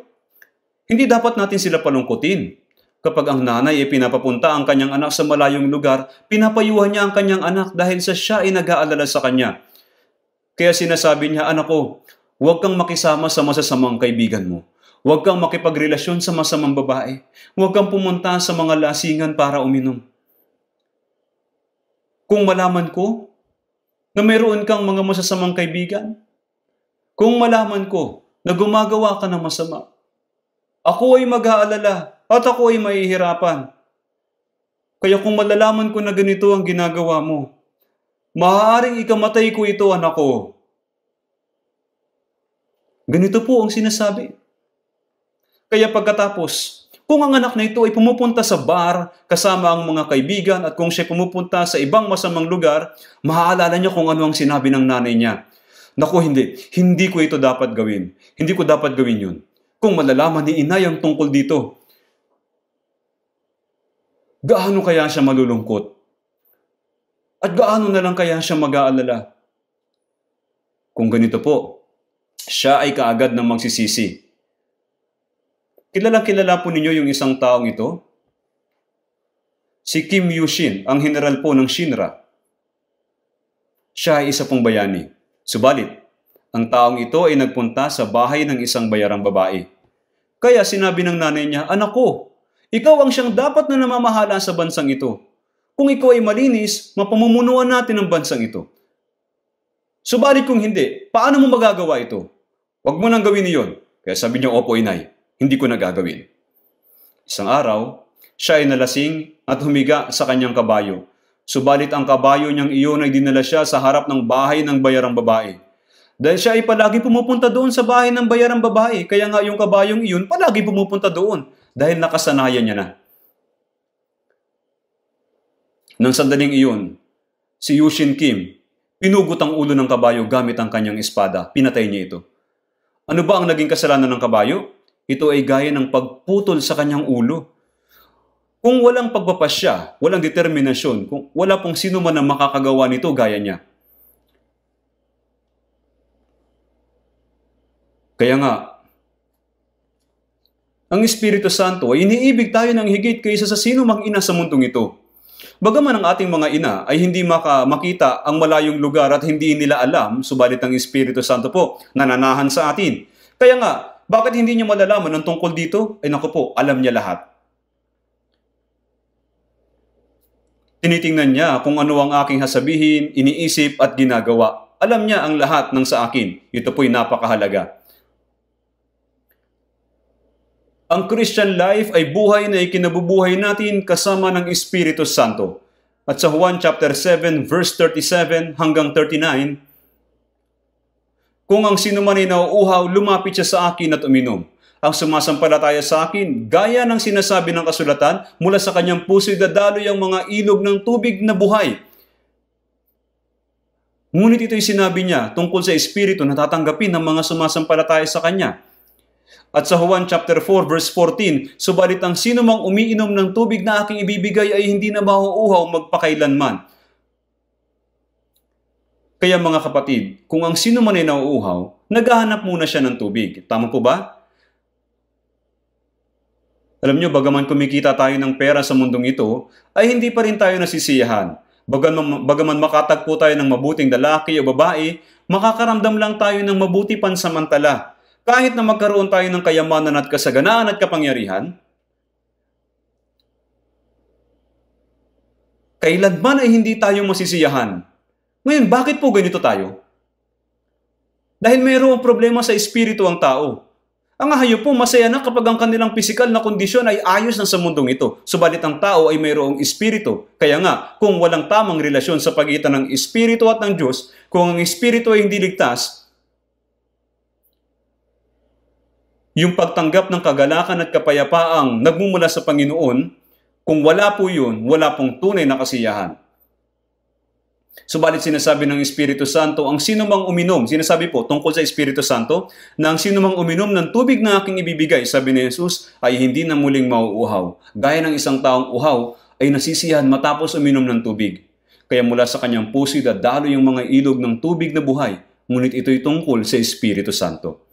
Hindi dapat natin sila palungkutin. Kapag ang nanay ay pinapapunta ang kanyang anak sa malayong lugar, pinapayuhan niya ang kanyang anak dahil sa siya ay nag-aalala sa kanya. Kaya sinasabi niya, anak ko, huwag kang makisama sa masasamang kaibigan mo. Huwag kang makipagrelasyon sa masamang babae. Huwag kang pumunta sa mga lasingan para uminom. Kung malaman ko na mayroon kang mga masasamang kaibigan, kung malaman ko na gumagawa ka ng masama, ako ay mag-aalala at ako ay mahihirapan. Kaya kung malalaman ko na ganito ang ginagawa mo, maaaring ikamatay ko ito, anak ko. Ganito po ang sinasabi. Kaya pagkatapos, kung ang anak na ito ay pumupunta sa bar kasama ang mga kaibigan at kung siya pumupunta sa ibang masamang lugar, maaalala niya kung ano ang sinabi ng nanay niya. Naku, hindi. Hindi ko ito dapat gawin. Hindi ko dapat gawin yun. Kung malalaman ni inay ang tungkol dito, gaano kaya siya malulungkot? At gaano na lang kaya siya mag-aalala? Kung ganito po, siya ay kaagad na magsisisi. Kilala kilala po ninyo yung isang taong ito? Si Kim Yushin, ang general po ng Shinra. Siya ay isa pong bayani. Subalit, ang taong ito ay nagpunta sa bahay ng isang bayarang babae. Kaya sinabi ng nanay niya, Anak ko, ikaw ang siyang dapat na namamahala sa bansang ito. Kung ikaw ay malinis, mapamumunuan natin ang bansang ito. Subalit kung hindi, paano mo magagawa ito? Huwag mo nang gawin iyon. Kaya sabi niya, opo inay, hindi ko na gagawin. Isang araw, siya ay nalasing at humiga sa kanyang kabayo. Subalit ang kabayo niyang iyon ay dinala siya sa harap ng bahay ng bayarang babae. Dahil siya ay palagi pumupunta doon sa bahay ng bayarang babae, kaya nga yung kabayong iyon palagi pumupunta doon. Dahil nakasanayan niya na. Nang sandaling iyon, si Yushin Kim, pinugot ang ulo ng kabayo gamit ang kanyang espada. Pinatay niya ito. Ano ba ang naging kasalanan ng kabayo? Ito ay gaya ng pagputol sa kanyang ulo. Kung walang pagpapasya, walang determinasyon, kung wala pong sino man ang makakagawa nito gaya niya. Kaya nga, ang Espiritu Santo ay iniibig tayo ng higit kaysa sa sino mang ina sa mundong ito. Bagaman ang ating mga ina ay hindi maka makita ang malayong lugar at hindi nila alam, subalit ang Espiritu Santo po nananahan sa atin. Kaya nga, bakit hindi niya malalaman ang tungkol dito? Ay nako po, alam niya lahat. Tinitingnan niya kung ano ang aking hasabihin, iniisip at ginagawa. Alam niya ang lahat ng sa akin. Ito po'y napakahalaga. Ang Christian life ay buhay na ikinabubuhay natin kasama ng Espiritu Santo. At sa Juan chapter 7 verse 37 hanggang 39, Kung ang sinuman ay nauuhaw, lumapit siya sa akin at uminom. Ang sumasampalataya sa akin, gaya ng sinasabi ng kasulatan, mula sa kanyang puso'y dadaloy ang mga ilog ng tubig na buhay. Ngunit ito'y sinabi niya tungkol sa Espiritu na tatanggapin ng mga sumasampalataya sa kanya. At sa Juan chapter 4 verse 14, Subalit ang sino mang umiinom ng tubig na aking ibibigay ay hindi na mauuhaw magpakailanman. Kaya mga kapatid, kung ang sino man ay nauuhaw, naghahanap muna siya ng tubig. Tama po ba? Alam nyo, bagaman kumikita tayo ng pera sa mundong ito, ay hindi pa rin tayo nasisiyahan. Bagaman, bagaman makatagpo tayo ng mabuting lalaki o babae, makakaramdam lang tayo ng mabuti pansamantala kahit na magkaroon tayo ng kayamanan at kasaganaan at kapangyarihan, kailanman ay hindi tayo masisiyahan. Ngayon, bakit po ganito tayo? Dahil mayroong problema sa espiritu ang tao. Ang ahayo po masaya na kapag ang kanilang pisikal na kondisyon ay ayos na sa mundong ito. Subalit ang tao ay mayroong espiritu. Kaya nga, kung walang tamang relasyon sa pagitan ng espiritu at ng Diyos, kung ang espiritu ay hindi ligtas, yung pagtanggap ng kagalakan at kapayapaang nagmumula sa Panginoon, kung wala po yun, wala pong tunay na kasiyahan. Subalit sinasabi ng Espiritu Santo, ang sino mang uminom, sinasabi po tungkol sa Espiritu Santo, na ang sino mang uminom ng tubig na aking ibibigay, sabi ni Jesus, ay hindi na muling mauuhaw. Gaya ng isang taong uhaw, ay nasisiyahan matapos uminom ng tubig. Kaya mula sa kanyang puso dadalo yung mga ilog ng tubig na buhay, ngunit ito'y tungkol sa Espiritu Santo.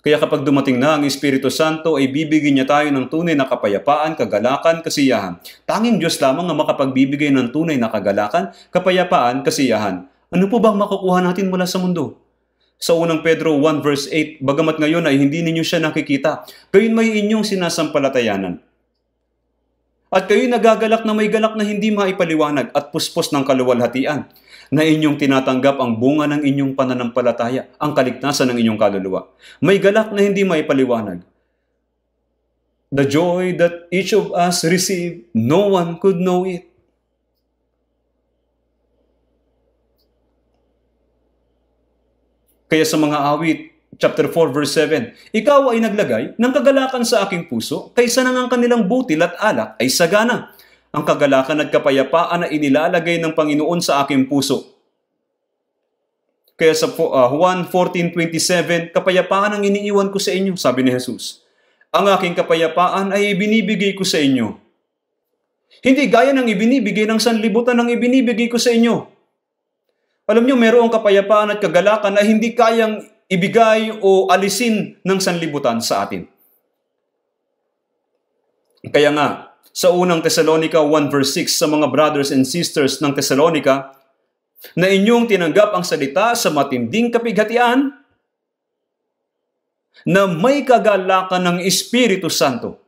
Kaya kapag dumating na ang Espiritu Santo ay bibigyan niya tayo ng tunay na kapayapaan, kagalakan, kasiyahan. Tanging Diyos lamang ang makapagbibigay ng tunay na kagalakan, kapayapaan, kasiyahan. Ano po bang makukuha natin mula sa mundo? Sa unang Pedro 1 verse 8, bagamat ngayon ay hindi ninyo siya nakikita, gayon may inyong sinasampalatayanan. At kayo'y nagagalak na may galak na hindi maipaliwanag at puspos ng kaluwalhatian na inyong tinatanggap ang bunga ng inyong pananampalataya, ang kaligtasan ng inyong kaluluwa. May galak na hindi may paliwanag. The joy that each of us received, no one could know it. Kaya sa mga awit, chapter 4 verse 7, Ikaw ay naglagay ng kagalakan sa aking puso kaysa nang ang kanilang butil at alak ay sagana ang kagalakan at kapayapaan na inilalagay ng Panginoon sa aking puso. Kaya sa ah, Juan 14.27, kapayapaan ang iniiwan ko sa inyo, sabi ni Jesus. Ang aking kapayapaan ay ibinibigay ko sa inyo. Hindi gaya ng ibinibigay ng sanlibutan ang ibinibigay ko sa inyo. Alam nyo, merong kapayapaan at kagalakan na hindi kayang ibigay o alisin ng sanlibutan sa atin. Kaya nga, sa unang Tesalonica 1 verse 6 sa mga brothers and sisters ng Thessalonica na inyong tinanggap ang salita sa matinding kapighatian na may kagalakan ng Espiritu Santo.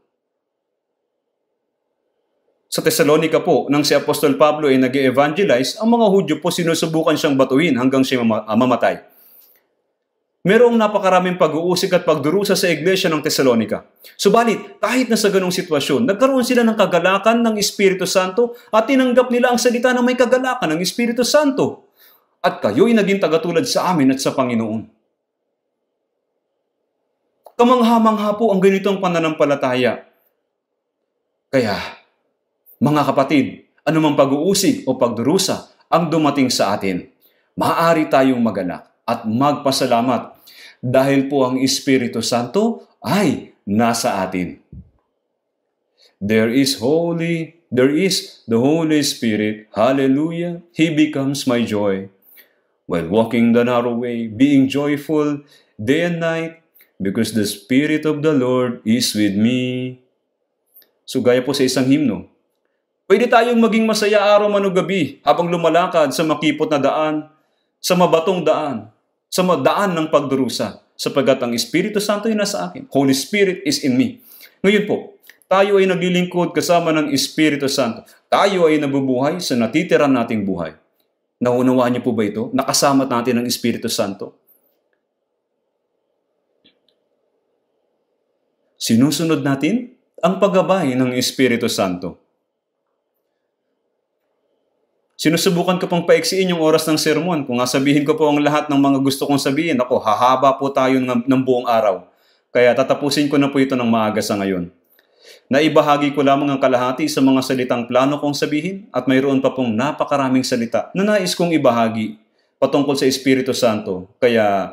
Sa Thessalonica po, nang si Apostol Pablo ay nag evangelize ang mga Hudyo po sinusubukan siyang batuhin hanggang siya mamatay. Merong napakaraming pag-uusik at pagdurusa sa iglesia ng Tesalonika. Subalit, kahit na sa ganong sitwasyon, nagkaroon sila ng kagalakan ng Espiritu Santo at tinanggap nila ang salita na may kagalakan ng Espiritu Santo. At kayo'y naging tagatulad sa amin at sa Panginoon. Kamangha-mangha po ang ganitong pananampalataya. Kaya, mga kapatid, anumang pag-uusig o pagdurusa ang dumating sa atin, maaari tayong magalak at magpasalamat dahil po ang Espiritu Santo ay nasa atin. There is holy, there is the Holy Spirit. Hallelujah. He becomes my joy. While walking the narrow way, being joyful day and night, because the Spirit of the Lord is with me. So gaya po sa isang himno, Pwede tayong maging masaya araw man o gabi habang lumalakad sa makipot na daan sa mabatong daan, sa daan ng pagdurusa, sapagat ang Espiritu Santo ay nasa akin. Holy Spirit is in me. Ngayon po, tayo ay naglilingkod kasama ng Espiritu Santo. Tayo ay nabubuhay sa natitira nating buhay. Naunawaan niyo po ba ito? Nakasama natin ang Espiritu Santo. Sinusunod natin ang paggabay ng Espiritu Santo. Sinusubukan ko pang paiksiin yung oras ng sermon. Kung nga sabihin ko po ang lahat ng mga gusto kong sabihin, ako, hahaba po tayo ng, ng buong araw. Kaya tatapusin ko na po ito ng maaga sa ngayon. Naibahagi ko lamang ang kalahati sa mga salitang plano kong sabihin at mayroon pa pong napakaraming salita na nais kong ibahagi patungkol sa Espiritu Santo. Kaya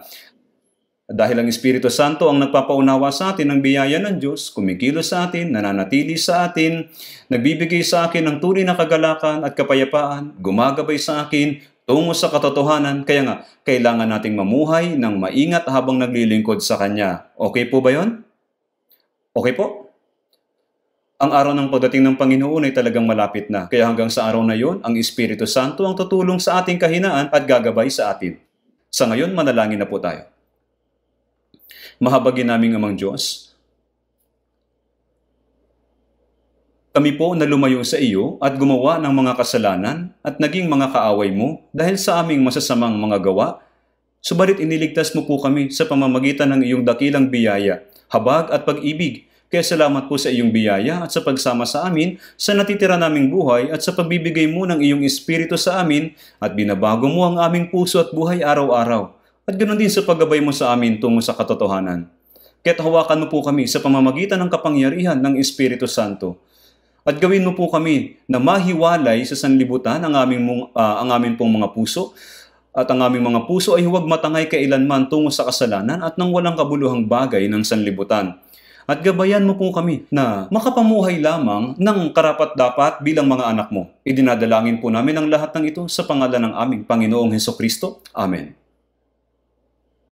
dahil ang Espiritu Santo ang nagpapaunawa sa atin ng biyaya ng Diyos, kumikilos sa atin, nananatili sa atin, nagbibigay sa akin ng tunay na kagalakan at kapayapaan, gumagabay sa akin tungo sa katotohanan. Kaya nga, kailangan nating mamuhay ng maingat habang naglilingkod sa Kanya. Okay po ba yon? Okay po? Ang araw ng pagdating ng Panginoon ay talagang malapit na. Kaya hanggang sa araw na yon, ang Espiritu Santo ang tutulong sa ating kahinaan at gagabay sa atin. Sa ngayon, manalangin na po tayo mahabagin naming amang Diyos. Kami po na lumayo sa iyo at gumawa ng mga kasalanan at naging mga kaaway mo dahil sa aming masasamang mga gawa, subalit iniligtas mo po kami sa pamamagitan ng iyong dakilang biyaya, habag at pag-ibig. Kaya salamat po sa iyong biyaya at sa pagsama sa amin sa natitira naming buhay at sa pagbibigay mo ng iyong espiritu sa amin at binabago mo ang aming puso at buhay araw-araw at ganoon din sa paggabay mo sa amin tungo sa katotohanan. Kaya't hawakan mo po kami sa pamamagitan ng kapangyarihan ng Espiritu Santo. At gawin mo po kami na mahiwalay sa sanlibutan ang aming, mong, uh, ah, ang aming pong mga puso at ang aming mga puso ay huwag matangay kailanman tungo sa kasalanan at nang walang kabuluhang bagay ng sanlibutan. At gabayan mo po kami na makapamuhay lamang ng karapat-dapat bilang mga anak mo. Idinadalangin po namin ang lahat ng ito sa pangalan ng aming Panginoong Heso Kristo. Amen.